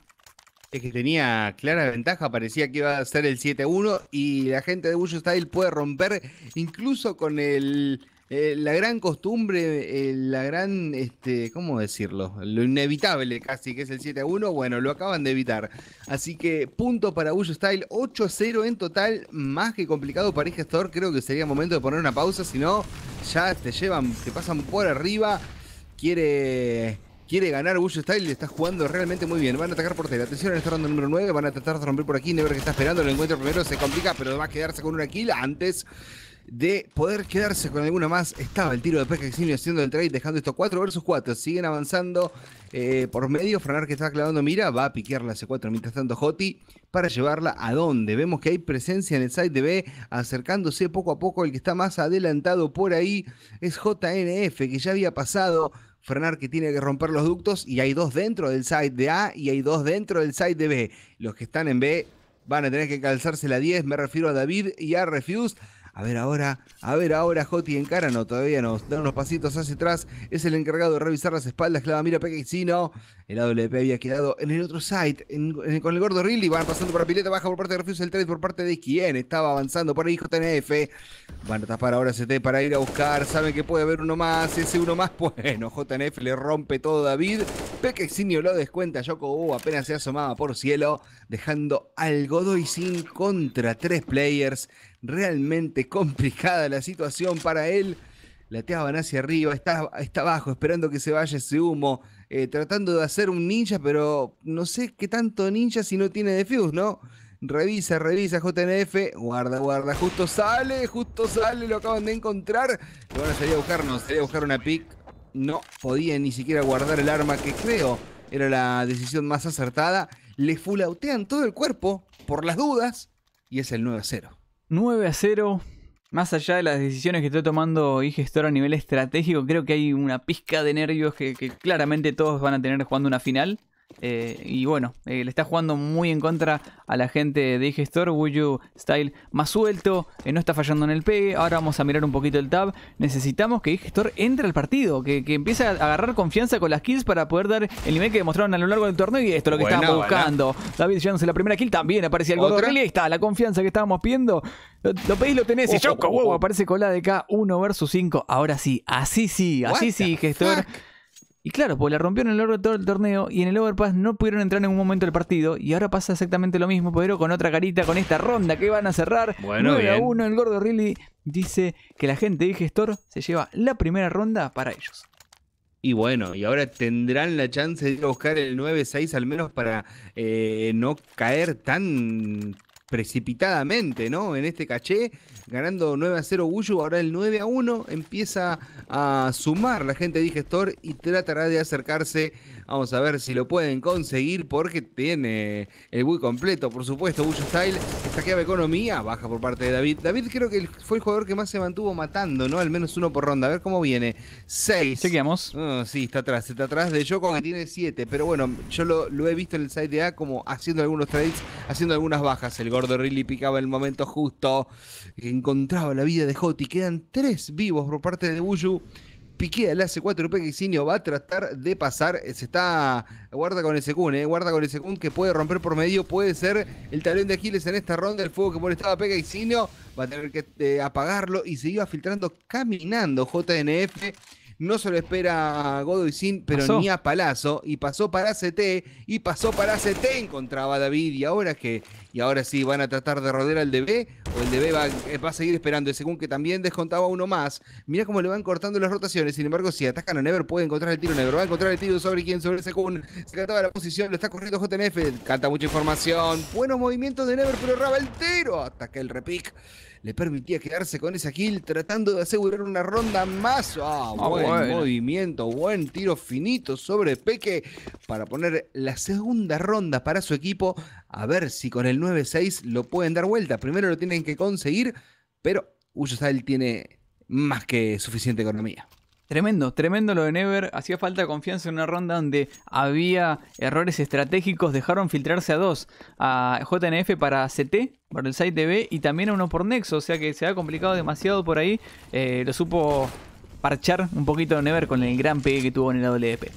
Es que tenía clara ventaja, parecía que iba a ser el 7-1 y la gente de Bush Style puede romper incluso con el eh, la gran costumbre, eh, la gran, este, ¿cómo decirlo? Lo inevitable casi, que es el 7 a 1, bueno, lo acaban de evitar. Así que punto para Bush Style, 8 a 0 en total, más que complicado para gestor. creo que sería momento de poner una pausa, si no, ya te llevan, te pasan por arriba, quiere... Quiere ganar Bush Style, está jugando realmente muy bien. Van a atacar por tele. Atención en esta ronda número 9. Van a tratar de romper por aquí. Never que está esperando. Lo encuentro primero. Se complica, pero va a quedarse con una kill. Antes de poder quedarse con alguna más. Estaba el tiro de pesca que haciendo el trade, dejando esto 4 versus 4. Siguen avanzando eh, por medio. Frenar que está clavando mira, va a piquear la C4 mientras tanto Joti para llevarla a donde. Vemos que hay presencia en el side de B, acercándose poco a poco. El que está más adelantado por ahí es JNF, que ya había pasado. Frenar que tiene que romper los ductos y hay dos dentro del side de A y hay dos dentro del side de B. Los que están en B van a tener que calzarse la 10, me refiero a David y a Refuse. A ver ahora, a ver ahora, Joti en cara, no, todavía nos Da unos pasitos hacia atrás. Es el encargado de revisar las espaldas. Clava, mira, Pequecino. El AWP había quedado en el otro site, con el gordo Rilly. Van pasando por la pileta, baja por parte de Refuse el trade por parte de quien estaba avanzando por ahí JNF. Van a tapar ahora CT para ir a buscar. Saben que puede haber uno más. Ese uno más, <laughs> bueno, JNF le rompe todo David. Pequecino lo descuenta. Yoko apenas se asomaba por cielo, dejando al Godoy sin contra tres players realmente <laughs> complicada la situación para él. Lateaban hacia arriba, está, está abajo, esperando que se vaya ese humo, eh, tratando de hacer un ninja, pero no sé qué tanto ninja si no tiene defuse, ¿no? Revisa, revisa JNF, guarda, guarda, justo sale, justo sale, lo acaban de encontrar. Bueno, van a salir a buscar, una pick. No podía ni siquiera guardar el arma que creo era la decisión más acertada. Le fulautean todo el cuerpo por las dudas y es el 9-0. 9 a 0. Más allá de las decisiones que estoy tomando y gestor a nivel estratégico, creo que hay una pizca de nervios que, que claramente todos van a tener jugando una final. Eh, y bueno, eh, le está jugando muy en contra a la gente de Store. Wuyu Style más suelto, eh, no está fallando en el p Ahora vamos a mirar un poquito el tab. Necesitamos que Store entre al partido, que, que, empiece a agarrar confianza con las kills para poder dar el nivel que demostraron a lo largo del torneo. Y esto es lo que estábamos buscando. David llevándose la primera kill también aparecía el Y Ahí está, la confianza que estábamos pidiendo. Lo, pedís, lo tenés. Aparece y choco, oh, oh, oh, aparece con de K1 versus 5. Ahora sí, así sí, así sí, Gestor. Y claro, pues la rompieron en el largo de todo el torneo y en el Overpass no pudieron entrar en un momento del partido. Y ahora pasa exactamente lo mismo, pero con otra carita, con esta ronda que van a cerrar. Bueno, 9 a 1, el gordo Riley dice que la gente de Gestor se lleva la primera ronda para ellos. Y bueno, y ahora tendrán la chance de buscar el 9-6 al menos para eh, no caer tan precipitadamente, ¿no? En este caché, ganando 9 a 0 Uyu, ahora el 9 a 1 empieza a sumar la gente de Digestor y tratará de acercarse Vamos a ver si lo pueden conseguir porque tiene el Wii completo, por supuesto. Bush Style saqueaba economía, baja por parte de David. David creo que fue el jugador que más se mantuvo matando, ¿no? Al menos uno por ronda. A ver cómo viene. Seis. Seguimos. Ah, sí, está atrás, está atrás de Yoko que tiene siete. Pero bueno, yo lo, he visto en el site de A como haciendo algunos trades, haciendo algunas bajas. El gordo Riley picaba el momento justo, encontraba la vida de Joti. Quedan tres vivos por parte de Buyu. Piqué AC4, hace y Sinio va a tratar de pasar, eh, se está, guarda con el segundo, eh, guarda con el segundo que puede romper por medio, puede ser el talón de Aquiles en esta ronda, el fuego que molestaba a sinio va a tener que eh, apagarlo y se iba filtrando caminando JNF no se lo espera a Godoy Sin, pero ni a Palazzo. Y pasó para CT, y pasó para CT, encontraba a David. ¿Y ahora que Y ahora sí, van a tratar de rodear al DB, o el DB va, eh, va a seguir esperando. Según que también descontaba uno más. mira cómo le van cortando las rotaciones. Sin embargo, si atacan a Never, puede encontrar el tiro. Never va a encontrar el tiro sobre quién sobre según. Se cantaba la posición, lo está corriendo JNF. Canta mucha información. Buenos movimientos de Never, pero raba el hasta Ataca el repic le permitía quedarse con esa kill tratando de asegurar una ronda más. Ah, ah buen movimiento, buen tiro finito sobre Peque para poner la segunda ronda para su equipo. A ver si con el 9-6 lo pueden dar vuelta. Primero lo tienen que conseguir, pero Uyosal tiene más que suficiente economía. Tremendo, tremendo lo de Never. Hacía falta confianza en una ronda donde había errores estratégicos. Dejaron filtrarse a dos: a JNF para CT, para el site B y también a uno por Nexo. O sea que se ha complicado demasiado por ahí. Eh, lo supo parchar un poquito Never con el gran pegue que tuvo en el AWP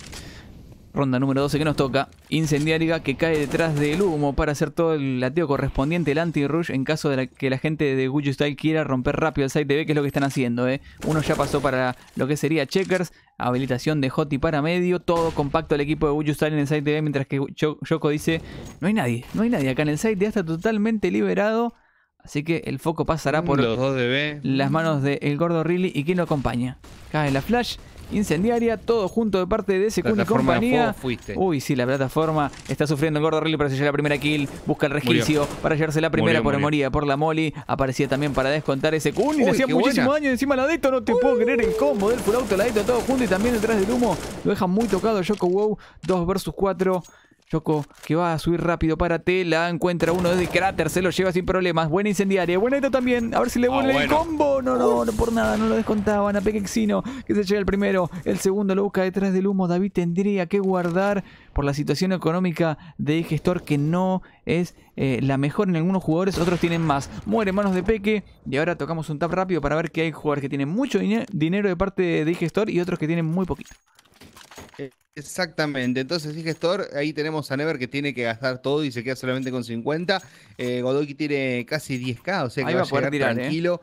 ronda número 12 que nos toca, incendiaria que cae detrás del humo para hacer todo el lateo correspondiente, el anti-rush, en caso de que la gente de Gucci Style quiera romper rápido el site B, que es lo que están haciendo. ¿eh? Uno ya pasó para lo que sería checkers, habilitación de Hoti para medio, todo compacto el equipo de Gucci Style en el site B, mientras que Yoko dice, no hay nadie, no hay nadie acá en el site de está totalmente liberado. Así que el foco pasará por Los dos las manos del el gordo Riley y quien lo acompaña. Cae la flash, Incendiaria, todo junto de parte de ese y compañía. Uy, sí, la plataforma está sufriendo el gordo Riley para llevar la primera kill. Busca el resquicio para llevarse la primera por Moría, por la Molly. Aparecía también para descontar ese Kun y hacía muchísimo daño. Encima la esto no te puedo creer el combo del full auto, la esto, todo junto y también detrás del humo. Lo deja muy tocado Yoko Wow. 2 versus 4. Choco, que va a subir rápido para Tela. Encuentra uno de Cráter, se lo lleva sin problemas. Buena incendiaria, buena esto también. A ver si le vuelve ah, el combo. No, no, no por nada, no lo descontaban. A Pequexino que se lleva el primero. El segundo lo busca detrás del humo. David tendría que guardar por la situación económica de Gestor, que no es eh, la mejor en algunos jugadores, otros tienen más. Muere manos de Peque. Y ahora tocamos un tap rápido para ver que hay jugadores que tienen mucho dinero de parte de Gestor y otros que tienen muy poquito. Eh, exactamente, entonces sí, gestor, ahí tenemos a Never que tiene que gastar todo y se queda solamente con 50. Eh, Godoy tiene casi 10k, o sea que va, a poder tirar, ¿eh? tranquilo.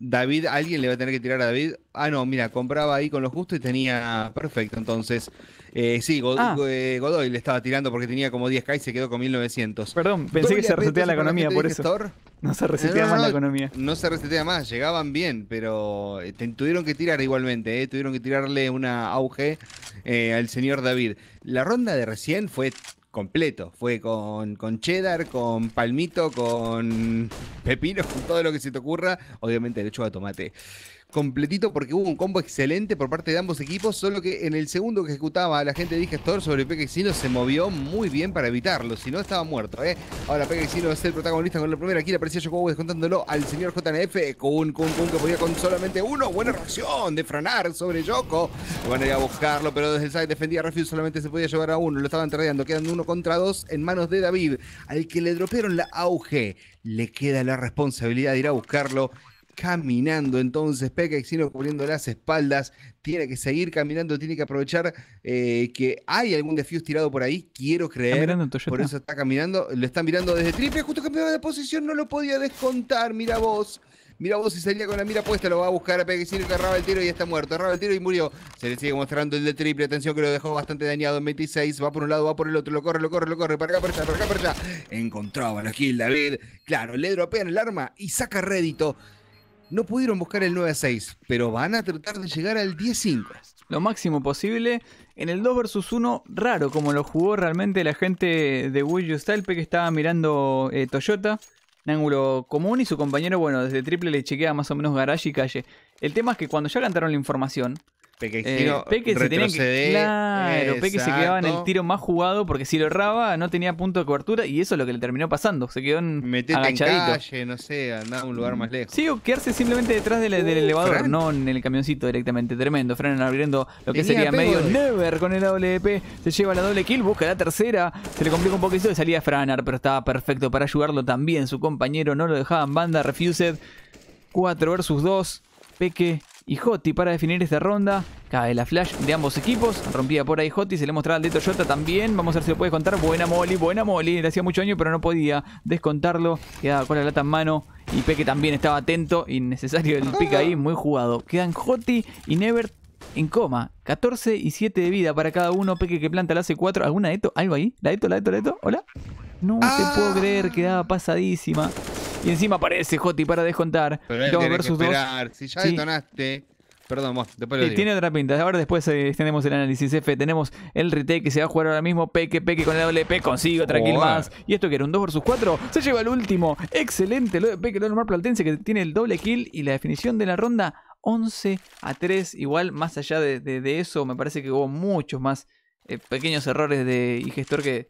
David, alguien le va a tener que tirar a David. Ah, no, mira, compraba ahí con lo justo y tenía perfecto. Entonces, eh, sí, ah. eh, Godoy, le estaba tirando porque tenía como 10k y se quedó con 1900. Perdón, pensé que se resetea la economía por eso. <laughs> No se resetea más la economía. No se resetea más, llegaban bien, pero eh, tuvieron que tirar igualmente, eh, tuvieron que tirarle una auge eh, al señor David. La ronda de recién fue completo, fue con, con cheddar, con palmito, con pepino, <laughs> con todo lo que se te ocurra, obviamente el hecho de tomate completito porque hubo un combo excelente por parte de ambos equipos, solo que en el segundo que ejecutaba la gente de Digestor sobre Pekexino se movió muy bien para evitarlo, si no estaba muerto. ¿eh? Ahora Pekexino es el protagonista con la primera kill, aparecía Yokobo descontándolo al señor JNF, con, un con que podía con solamente uno, buena reacción de Franar sobre Yoko. Bueno, iba a buscarlo, pero desde el side defendía Refuse, solamente se podía llevar a uno, lo estaban tradeando, quedan uno contra dos en manos de David, al que le dropearon la auge, le queda la responsabilidad de ir a buscarlo caminando. Entonces, Pekexino cubriendo las espaldas, tiene que seguir caminando, tiene que aprovechar eh, que hay algún defuse tirado por ahí. Quiero creer. Por eso está caminando. Lo están mirando desde triple, justo cambiaba de posición, no lo podía descontar. Mira vos. Mira vos si salía con la mira puesta, lo va a buscar a Pequecino el tiro y está muerto. agarraba el tiro y murió. Se le sigue mostrando el de triple. Atención que lo dejó bastante dañado en 26. Va por un lado, va por el otro. Lo corre, lo corre, lo corre. Para acá, para allá, para acá, para allá. Encontraba la kill David. Claro, le dropean el arma y saca rédito. No pudieron buscar el 9 a 6, pero van a tratar de llegar al 10-5. Lo máximo posible. En el 2 versus 1, raro como lo jugó realmente la gente de Will Stalpe que estaba mirando eh, Toyota. En ángulo común y su compañero, bueno, desde triple le chequea más o menos garage y calle. El tema es que cuando ya cantaron la información, Peque, se tenía que, Peque se quedaba en el tiro más jugado porque si lo erraba no tenía punto de cobertura y eso es lo que le terminó pasando. Se quedó en, Metete en calle, no sé, andaba a un lugar más lejos. Sí, o quedarse simplemente detrás del, uh, elevador, no en el camioncito directamente. Tremendo. Fran abriendo lo que sería medio never con el WP. Se lleva la doble kill, busca la tercera. Se le complica un poquito y salía Franar, pero estaba perfecto para ayudarlo también. Su compañero no lo dejaba banda. Refused. 4 versus 2. Peque y Hoti para definir esta ronda. Cae la flash de ambos equipos. Rompida por ahí Hoti. Se le mostraba al de Toyota también. Vamos a ver si lo puede contar. Buena Molly, buena Molly. Le hacía mucho año, pero no podía descontarlo. Quedaba con la lata en mano. Y Peque también estaba atento. Innecesario el pick ahí. Muy jugado. Quedan Hoti y Never en coma. 14 y 7 de vida para cada uno. Peque que planta la c 4 ¿Alguna de esto? ¿Algo ahí? ¿La de esto? ¿La de esto? ¿La de esto? ¿Hola? No te puedo ah. creer. Quedaba pasadísima. Y encima aparece Joti para descontar. Pero 2 versus 2. Si ya detonaste. Perdón, vos, después lo digo. Tiene otra pinta. Ahora después eh, tenemos el análisis F. Tenemos el retake que se va a jugar ahora mismo. Peque, Peque con el WP. Consigo, tranquilo más. Y esto que era un 2 versus 4. Se lleva el último. Excelente. Lo de Peque, lo normal Platense que tiene el doble kill. Y la definición de la ronda 11 a 3. Igual, más allá de, eso, me parece que hubo muchos más eh, pequeños errores de gestor que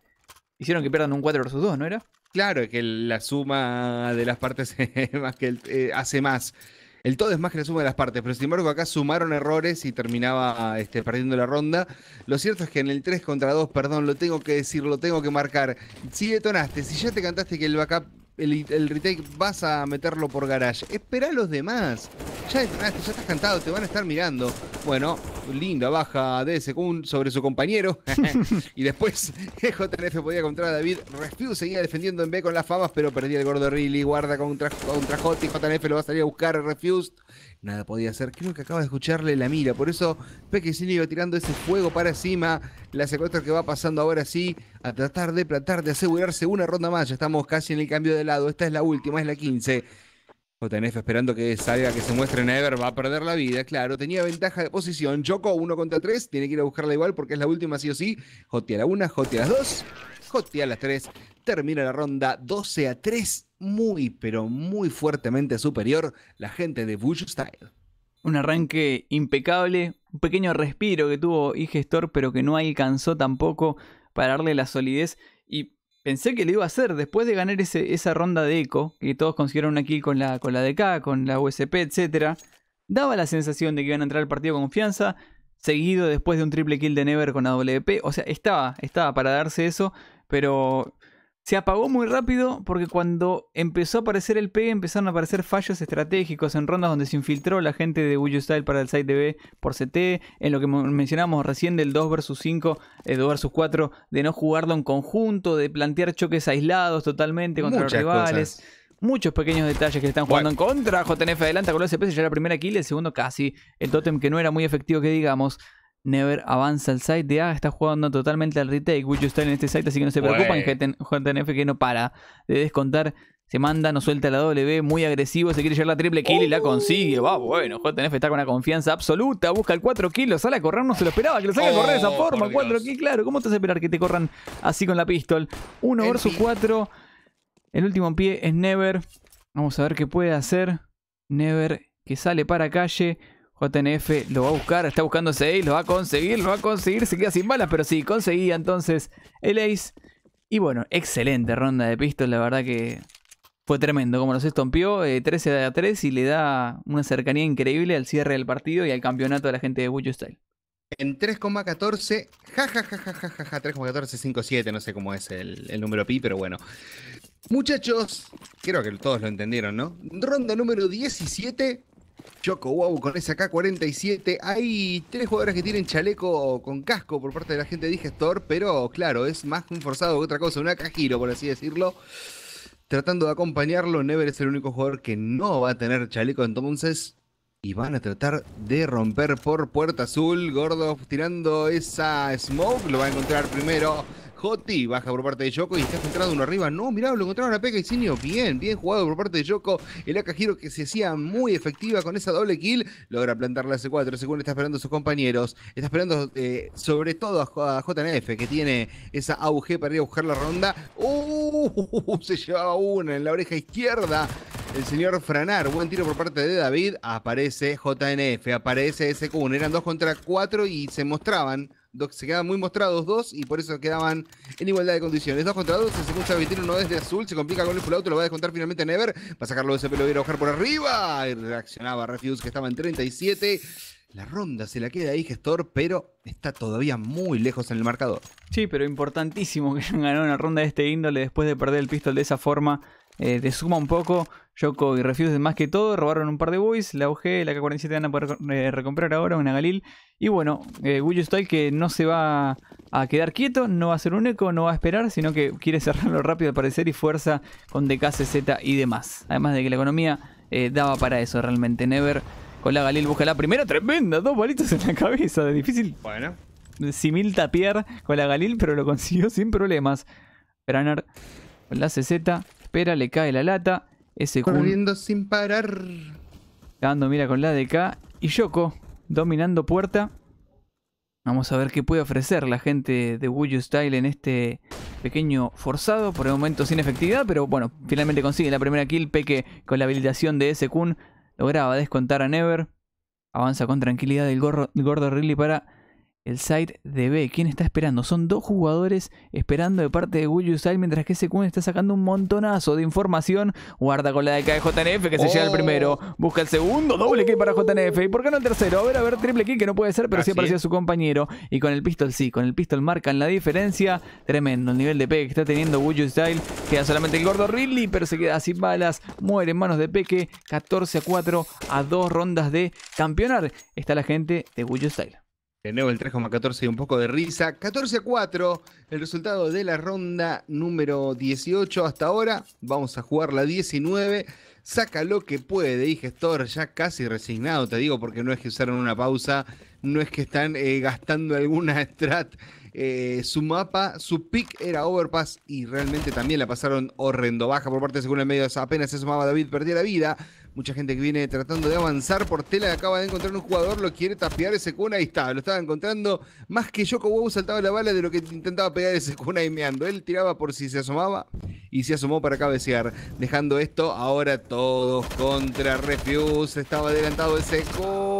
hicieron que pierdan un 4 versus 2, ¿no era? Claro, que la suma de las partes <laughs> más que eh, hace más. El todo es más que la suma de las partes, pero sin embargo acá sumaron errores y terminaba este, perdiendo la ronda. Lo cierto es que en el 3 contra 2, perdón, lo tengo que decir, lo tengo que marcar. Si detonaste, si ya te cantaste que el backup el, retake vas a meterlo por garage. Espera a los demás. Ya ya estás cantado, te van a estar mirando. Bueno, linda baja de Secund sobre su compañero. <laughs> y después <laughs> JNF podía contra David. Refuse seguía defendiendo en B con las famas, pero perdía el gordo Riley. Guarda contra, contra trajote... JNF lo va a salir a buscar. Refuse nada podía hacer. Creo que acaba de escucharle la mira, por eso Pequecini iba tirando ese fuego para encima. La secuestra que va pasando ahora sí, a tratar de tratar de asegurarse una ronda más. Ya estamos casi en el cambio de lado. Esta es la última, es la 15. JNF esperando que salga, que se muestre Never, va a perder la vida, claro. Tenía ventaja de posición. Choco, uno contra tres, tiene que ir a buscarla igual porque es la última sí o sí. Joti a la 1, Joti a las 2, Joti a las 3. Termina la ronda 12 a 3 muy, pero muy fuertemente superior la gente de Bush Style. Un arranque impecable, un pequeño respiro que tuvo Igestor, pero que no alcanzó tampoco para darle la solidez. Y pensé que lo iba a hacer después de ganar esa ronda de eco, que todos consiguieron aquí con la, con la DK, con la USP, etc. Daba la sensación de que iban a entrar al partido con confianza, seguido después de un triple kill de Never con AWP. O sea, estaba, estaba para darse eso, pero se apagó muy rápido porque cuando empezó a aparecer el P, empezaron a aparecer fallos estratégicos en rondas donde se infiltró la gente de U Style para el site B por CT, en lo que mencionamos recién del 2 vs 5, 2 4, de no jugarlo en conjunto, de plantear choques aislados totalmente contra los rivales. Muchos pequeños detalles que están jugando en contra. JNF adelanta con los SPS, ya la primera kill, el segundo casi. El tótem que no era muy efectivo que digamos. Never avanza al site de A, está jugando totalmente al retake. Will está en este site, así que no se preocupen. JNF que no para de descontar. Se manda, no suelta la W, muy agresivo, se quiere llevar la triple kill y la consigue. Va, bueno, JNF está con una confianza absoluta, busca el 4 kilos, sale a correr, no se lo esperaba que lo salga a correr de esa oh, forma. 4 kills, claro, ¿cómo te vas a esperar que te corran así con la pistol? 1 vs 4, el último en pie es Never. Vamos a ver qué puede hacer Never, que sale para calle. JNF lo va a buscar, está buscando ese ace, lo va a conseguir, lo va a conseguir, se queda sin balas, pero sí, conseguía entonces el ace. Y bueno, excelente ronda de pistol, la verdad que fue tremendo como los estompió, 13 eh, a 3 y le da una cercanía increíble al cierre del partido y al campeonato de la gente de Wuchu Style. En 3,14, jajajajajaja, 5,7, no sé cómo es el, el número pi, pero bueno. Muchachos, creo que todos lo entendieron, ¿no? Ronda número 17, Choco Wow con esa K47. Hay tres jugadores que tienen chaleco con casco por parte de la gente de Digestor, pero claro, es más un forzado que otra cosa, una cajiro, por así decirlo. Tratando de acompañarlo, Never es el único jugador que no va a tener chaleco entonces. Y van a tratar de romper por Puerta Azul. Gordo tirando esa smoke. Lo va a encontrar primero. Joti baja por parte de Yoko y está centrado uno arriba. No, mirá, lo encontraron a pega y Sinio. Bien, bien jugado por parte de Yoko. El Akajiro que se hacía muy efectiva con esa doble kill. Logra plantar la C4 según está esperando a sus compañeros. Está esperando eh, sobre todo a JNF que tiene esa AUG para ir a buscar la ronda. ¡Uh! <laughs> Se llevaba una en la oreja izquierda. El señor Franar, buen tiro por parte de David. Aparece JNF, aparece ese Kun. Eran dos contra cuatro y se mostraban Dos, se quedan muy mostrados dos y por eso quedaban en igualdad de condiciones. Dos contra dos, el segundo 21 no desde azul, se complica con el full auto, lo va a descontar finalmente Never, va a sacarlo de ese pelo y a bajar por arriba. Y reaccionaba Refuse que estaba en 37. La ronda se la queda ahí, gestor, pero está todavía muy lejos en el marcador. Sí, pero importantísimo que <laughs> ganó una ronda de este índole después de perder el pistol de esa forma. Eh, te suma un poco. Yoko y Refuse más que todo, robaron un par de boys la UG, la K-47 van a poder eh, recomprar ahora, una Galil. Y bueno, eh, Will Style que no se va a quedar quieto, no va a ser un eco, no va a esperar, sino que quiere cerrarlo rápido al parecer y fuerza con DK, CZ y demás. Además de que la economía eh, daba para eso realmente. Never con la Galil busca la primera, tremenda, dos balitos en la cabeza, de difícil. Bueno. Simil tapiar con la Galil, pero lo consiguió sin problemas. Granar con la CZ espera, le cae la lata. Ese Corriendo sin parar. Dando mira con la de K. Y Yoko dominando puerta. Vamos a ver qué puede ofrecer la gente de Wuju Style en este pequeño forzado. Por el momento sin efectividad, pero bueno, finalmente consigue la primera kill. Peque con la habilitación de ese kun lograba descontar a Never. Avanza con tranquilidad el, el gordo Riley para el side de B. ¿Quién está esperando? Son dos jugadores esperando de parte de Wuju Style. mientras que ese Kun está sacando un montonazo de información. Guarda con la de JNF que se llega el oh. primero. Busca el segundo, doble kick para JNF. ¿Y por qué no el tercero? A ver, a ver, triple kick que no puede ser, pero sí apareció su compañero. Y con el pistol sí, con el pistol marcan la diferencia. Tremendo el nivel de P que está teniendo Wuju Style. Queda solamente el gordo Ridley, pero se queda sin balas. Muere en manos de Peque. 14 a 4 a dos rondas de campeonar. Está la gente de Will Style. De nuevo el 3,14 y un poco de risa. 14 a 4, el resultado de la ronda número 18 hasta ahora. Vamos a jugar la 19. Saca lo que puede, Dije, gestor, ya casi resignado, te digo, porque no es que usaron una pausa, no es que están eh, gastando alguna <laughs> strat. Eh, su mapa, su pick era Overpass y realmente también la pasaron horrendo baja por parte de según el medio. Apenas se sumaba David, perdía la vida. Mucha gente que viene tratando de avanzar por tela, acaba de encontrar un jugador, lo quiere tapear ese cuna, y está, lo estaba encontrando. Más que Yoko Wow saltaba la bala de lo que intentaba pegar ese cuna y meando. Él tiraba por si se asomaba y se asomó para cabecear. Dejando esto, ahora todos contra Refuse. Estaba adelantado ese con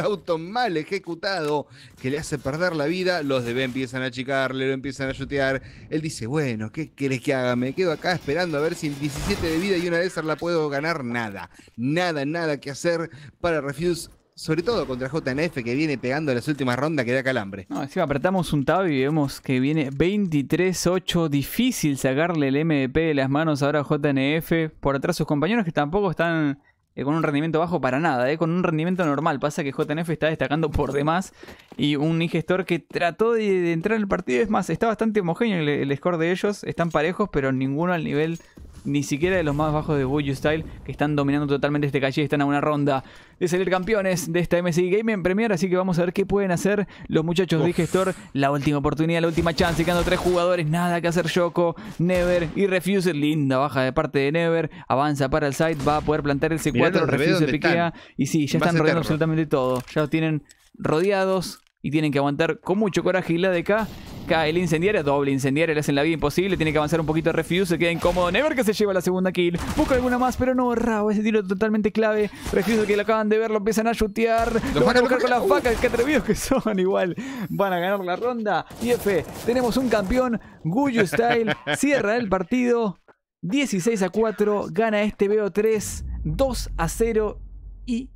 auto mal ejecutado que le hace perder la vida, los de B empiezan a achicarle, lo empiezan a chutear. Él dice, bueno, ¿qué querés que haga? Me quedo acá esperando a ver si en 17 de vida y una de esas la puedo ganar. Nada, nada, nada que hacer para Refuse sobre todo contra JNF que viene pegando las últimas rondas que da calambre. No, encima apretamos un tab y vemos que viene 23-8. Difícil sacarle el MDP de las manos ahora a JNF. Por atrás sus compañeros que tampoco están eh, con un rendimiento bajo para nada, eh, con un rendimiento normal. Pasa que JNF está destacando por demás y un ingestor que trató de, entrar entrar el partido. Es más, está bastante homogéneo el, score de ellos, están parejos, pero ninguno al nivel ni siquiera de los más bajos de U Style, que están dominando totalmente este calle, están a una ronda de salir campeones de esta MSI Game Premier, así que vamos a ver qué pueden hacer los muchachos de Gestor, la última oportunidad, la última chance, quedando tres jugadores, nada que hacer Shoko. Never y Refuse. linda baja de parte de Never, avanza para el side, va a poder plantar el C4, Refuser piquea, y sí, ya están rodeando absolutamente todo, ya lo tienen rodeados, y tienen que aguantar con mucho coraje y la de acá. Cae el incendiario, doble incendiario, le hacen la vida imposible, tiene que avanzar un poquito de refuse, se queda incómodo. Never que se lleva la segunda kill, busca alguna más, pero no, Rao, ese tiro totalmente clave. Refuse que lo acaban de ver, lo empiezan a chutear, lo van a buscar con las que atrevidos que son, igual. Van a ganar la ronda. Y tenemos un campeón, Guyu Style, <laughs> cierra el partido. 16 a 4, gana este BO3, 2 a 0 y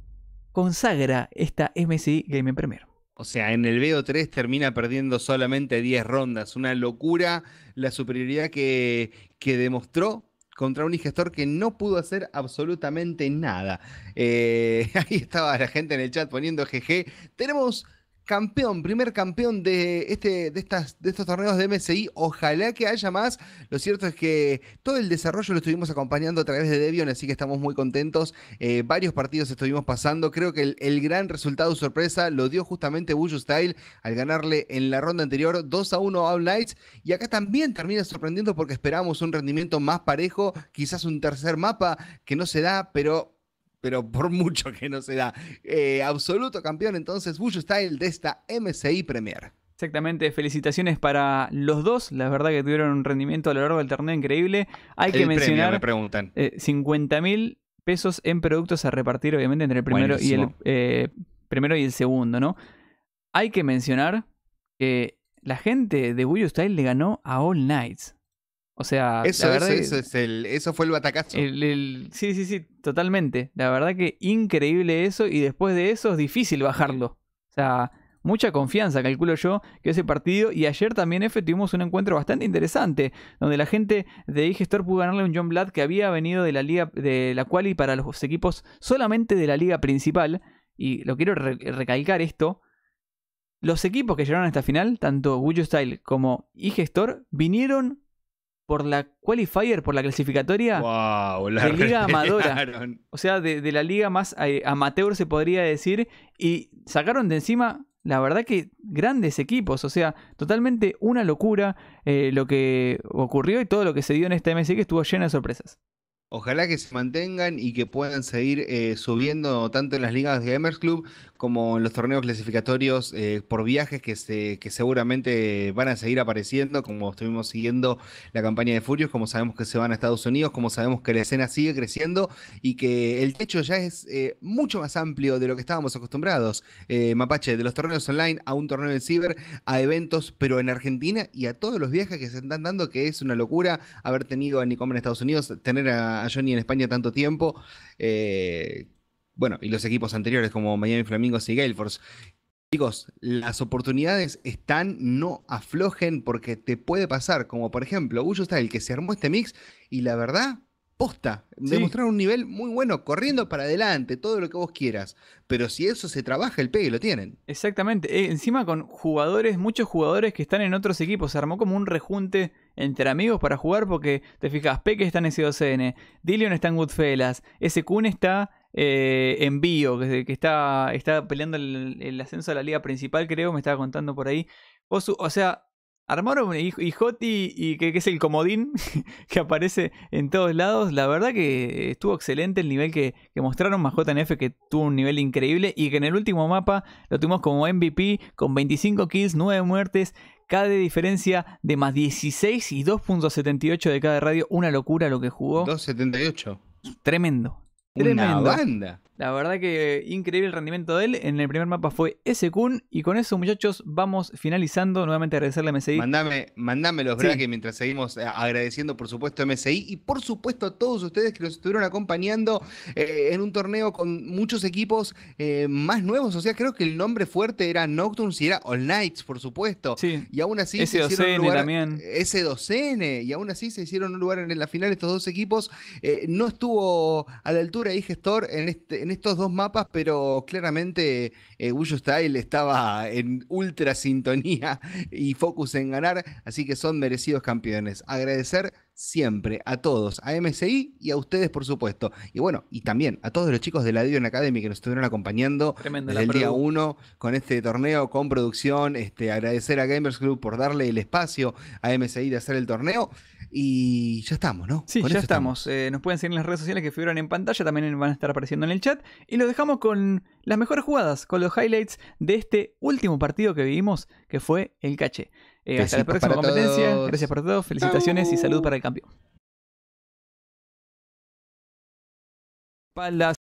consagra esta MSI Game Premier. O sea, en el BO3 termina perdiendo solamente 10 rondas. Una locura la superioridad que, demostró contra un ingestor que no pudo hacer absolutamente nada. Eh, <laughs> ahí estaba la gente en el chat poniendo GG. Tenemos campeón, primer campeón de, este, de, estas, de estos torneos de MSI. Ojalá que haya más. Lo cierto es que todo el desarrollo lo estuvimos acompañando a través de Debian, así que estamos muy contentos. Eh, varios partidos estuvimos pasando. Creo que el, gran resultado sorpresa lo dio justamente Bujo Style al ganarle en la ronda anterior 2 a 1 a All Knights. Y acá también termina sorprendiendo porque esperamos un rendimiento más parejo, quizás un tercer mapa que no se da, pero pero por mucho que no sea eh, absoluto campeón entonces Bush Style de esta MCI Premier. Exactamente, felicitaciones para los dos. La verdad que tuvieron un rendimiento a lo largo del torneo increíble. Hay que mencionar. me eh, 50 mil pesos en productos a repartir, obviamente, entre el primero y el eh, primero y el segundo, ¿no? Hay que mencionar que la gente de Bujo Style le ganó a All Knights. O sea, eso, verdad eso, eso fue el batacazo. El, sí, sí, sí, totalmente. La verdad que increíble eso y después de eso es difícil bajarlo. O sea, mucha confianza, calculo yo, que ese partido. Y ayer también, F, tuvimos un encuentro bastante interesante, donde la gente de E-Gestor pudo ganarle a un John Blatt que había venido de la liga de la quali para los equipos solamente de la liga principal. Y lo quiero recalcar esto, los equipos que llegaron a esta final, tanto Gujo Style como E-Gestor vinieron por la qualifier, por la clasificatoria de Liga Amadora. O sea, de, la liga más eh, amateur se podría decir. Y sacaron de encima, la verdad que grandes equipos. O sea, totalmente una locura eh, lo que ocurrió y todo lo que se dio en este MSI que estuvo lleno de sorpresas. Ojalá que se mantengan y que puedan seguir eh, subiendo tanto en las ligas de Gamers Club como en los torneos clasificatorios eh, por viajes que, se, que seguramente van a seguir apareciendo, como estuvimos siguiendo la campaña de Furios, como sabemos que se van a Estados Unidos, como sabemos que la escena sigue creciendo y que el techo ya es eh, mucho más amplio de lo que estábamos acostumbrados. Mapache, de los torneos online a un torneo en ciber, a eventos, pero en Argentina y a todos los viajes que se están dando, que es una locura haber tenido a Nicom en Estados Unidos, tener a a Johnny en España tanto tiempo. Eh, bueno, y los equipos anteriores como Miami Flamingos y Gale Force. Chicos, las oportunidades están, no aflojen porque te puede pasar, como por ejemplo, Ullo está el que se armó este mix y la verdad demostrar un nivel muy bueno, corriendo para adelante, todo lo que vos quieras. Pero si eso se trabaja, el pegue lo tienen. Exactamente. Eh, encima con jugadores, muchos jugadores que están en otros equipos. Se armó como un rejunte entre amigos para jugar porque te fijas, Peque está en ese 2 n Dillion está en Goodfellas, Kun está eh, en Bio, que, está, está peleando el, ascenso a la liga principal, creo, me estaba contando por ahí. Vos, o sea, armaron Hijoti y, y que, es el comodín <laughs> que aparece en todos lados. La verdad que estuvo excelente el nivel que, mostraron. Más JNF que tuvo un nivel increíble y que en el último mapa lo tuvimos como MVP con 25 kills, 9 muertes. Cada diferencia de más 16 y 2.78 de cada radio. Una locura lo que jugó. 2.78. Tremendo. Tremendo. Una la verdad que increíble el rendimiento de él. En el primer mapa fue ese Kun. Y con eso, muchachos, vamos finalizando. Nuevamente agradecerle a MSI. Mandame, los sí. mientras seguimos eh, agradeciendo, por supuesto, a MSI y por supuesto a todos ustedes que nos estuvieron acompañando eh, en un torneo con muchos equipos eh, más nuevos. O sea, creo que el nombre fuerte era Nocturne y era All Nights, por supuesto. Sí. Y aún así S2N se hicieron también. S2N. Y aún así se hicieron un lugar en la final estos dos equipos. no estuvo a la altura y Gestor en este estos dos mapas, pero claramente eh, Style estaba en ultra sintonía <laughs> y focus en ganar, así que son merecidos campeones. Agradecer siempre a todos, a MSI y a ustedes, por supuesto. Y bueno, y también a todos los chicos de la Dion Academy que nos estuvieron acompañando el día uno con este torneo, con producción. Este, agradecer a Gamers Club por darle el espacio a MSI de hacer el torneo. Y ya estamos, ¿no? Sí, ya estamos. Eh, nos pueden seguir en las redes sociales que figuran en pantalla, también van a estar apareciendo en el chat. Y lo dejamos con las mejores jugadas, con los highlights de este último partido que vivimos, que fue el caché. Eh, hasta la próxima competencia. Gracias por todo, felicitaciones y salud para el campeón. espaldas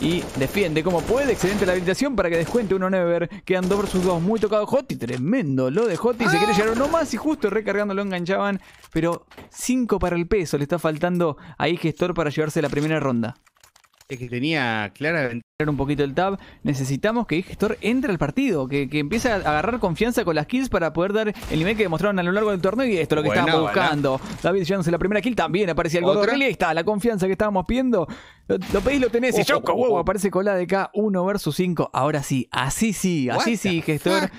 y defiende como puede. Excelente la habilitación para que descuente uno Never. Quedan 2 vs dos Muy tocado Hoti. Tremendo lo de Hoti. Se quiere llevar uno más y justo recargando lo enganchaban. Pero cinco para el peso. Le está faltando ahí Gestor para llevarse la primera ronda es que tenía clara un poquito el tab, necesitamos que Gestor entre al partido, que, empiece a agarrar confianza con las kills para poder dar el nivel que demostraron a lo largo del torneo y esto es lo que estábamos buscando. David llevándose la primera kill también, aparecía el gordo y ahí está, la confianza que estábamos pidiendo. Lo, pedís, lo tenés, y choco, aparece con de K, 1 versus 5. Ahora sí, así sí, así sí, Gestor.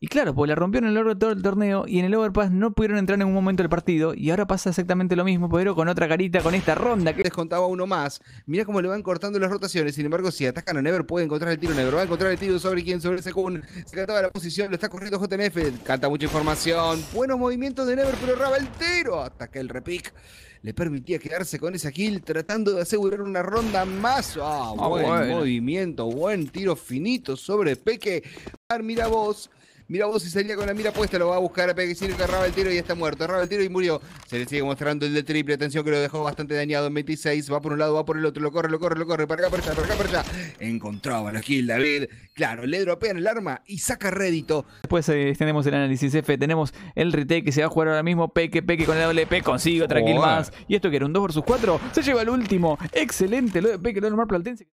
Y claro, pues la rompieron en el largo de todo el torneo y en el Overpass no pudieron entrar en un momento del partido. Y ahora pasa exactamente lo mismo, pero con otra carita, con esta ronda que les contaba uno más. mira cómo le van cortando las rotaciones. Sin embargo, si atacan a Never, puede encontrar el tiro. Never va a encontrar el tiro sobre quién, sobre ese Kun Se cantaba la posición, lo está corriendo JNF. Canta mucha información. Buenos movimientos de Never, pero raba el tiro. Ataca el repic le permitía quedarse con esa kill tratando de asegurar una ronda más. Ah, ah buen movimiento, buen tiro finito sobre Peque. Ah, mira vos, Mira vos si salía con la mira puesta, lo va a buscar a Pequecino que arraba el tiro y está muerto. Arraba el tiro y murió. Se le sigue mostrando el de triple. Atención que lo dejó bastante dañado en 26. Va por un lado, va por el otro. Lo corre, lo corre, lo corre. Para acá, para allá, para acá, para allá. Encontraba la Gil David. Claro, le dropean el arma y saca rédito. Después eh, tenemos el análisis F. Tenemos el retake que se va a jugar ahora mismo. Peque, Peque con el WP. Consigo, tranquil más. Y esto que era un 2 vs 4. Se lleva el último. Excelente lo Peque, lo normal platense.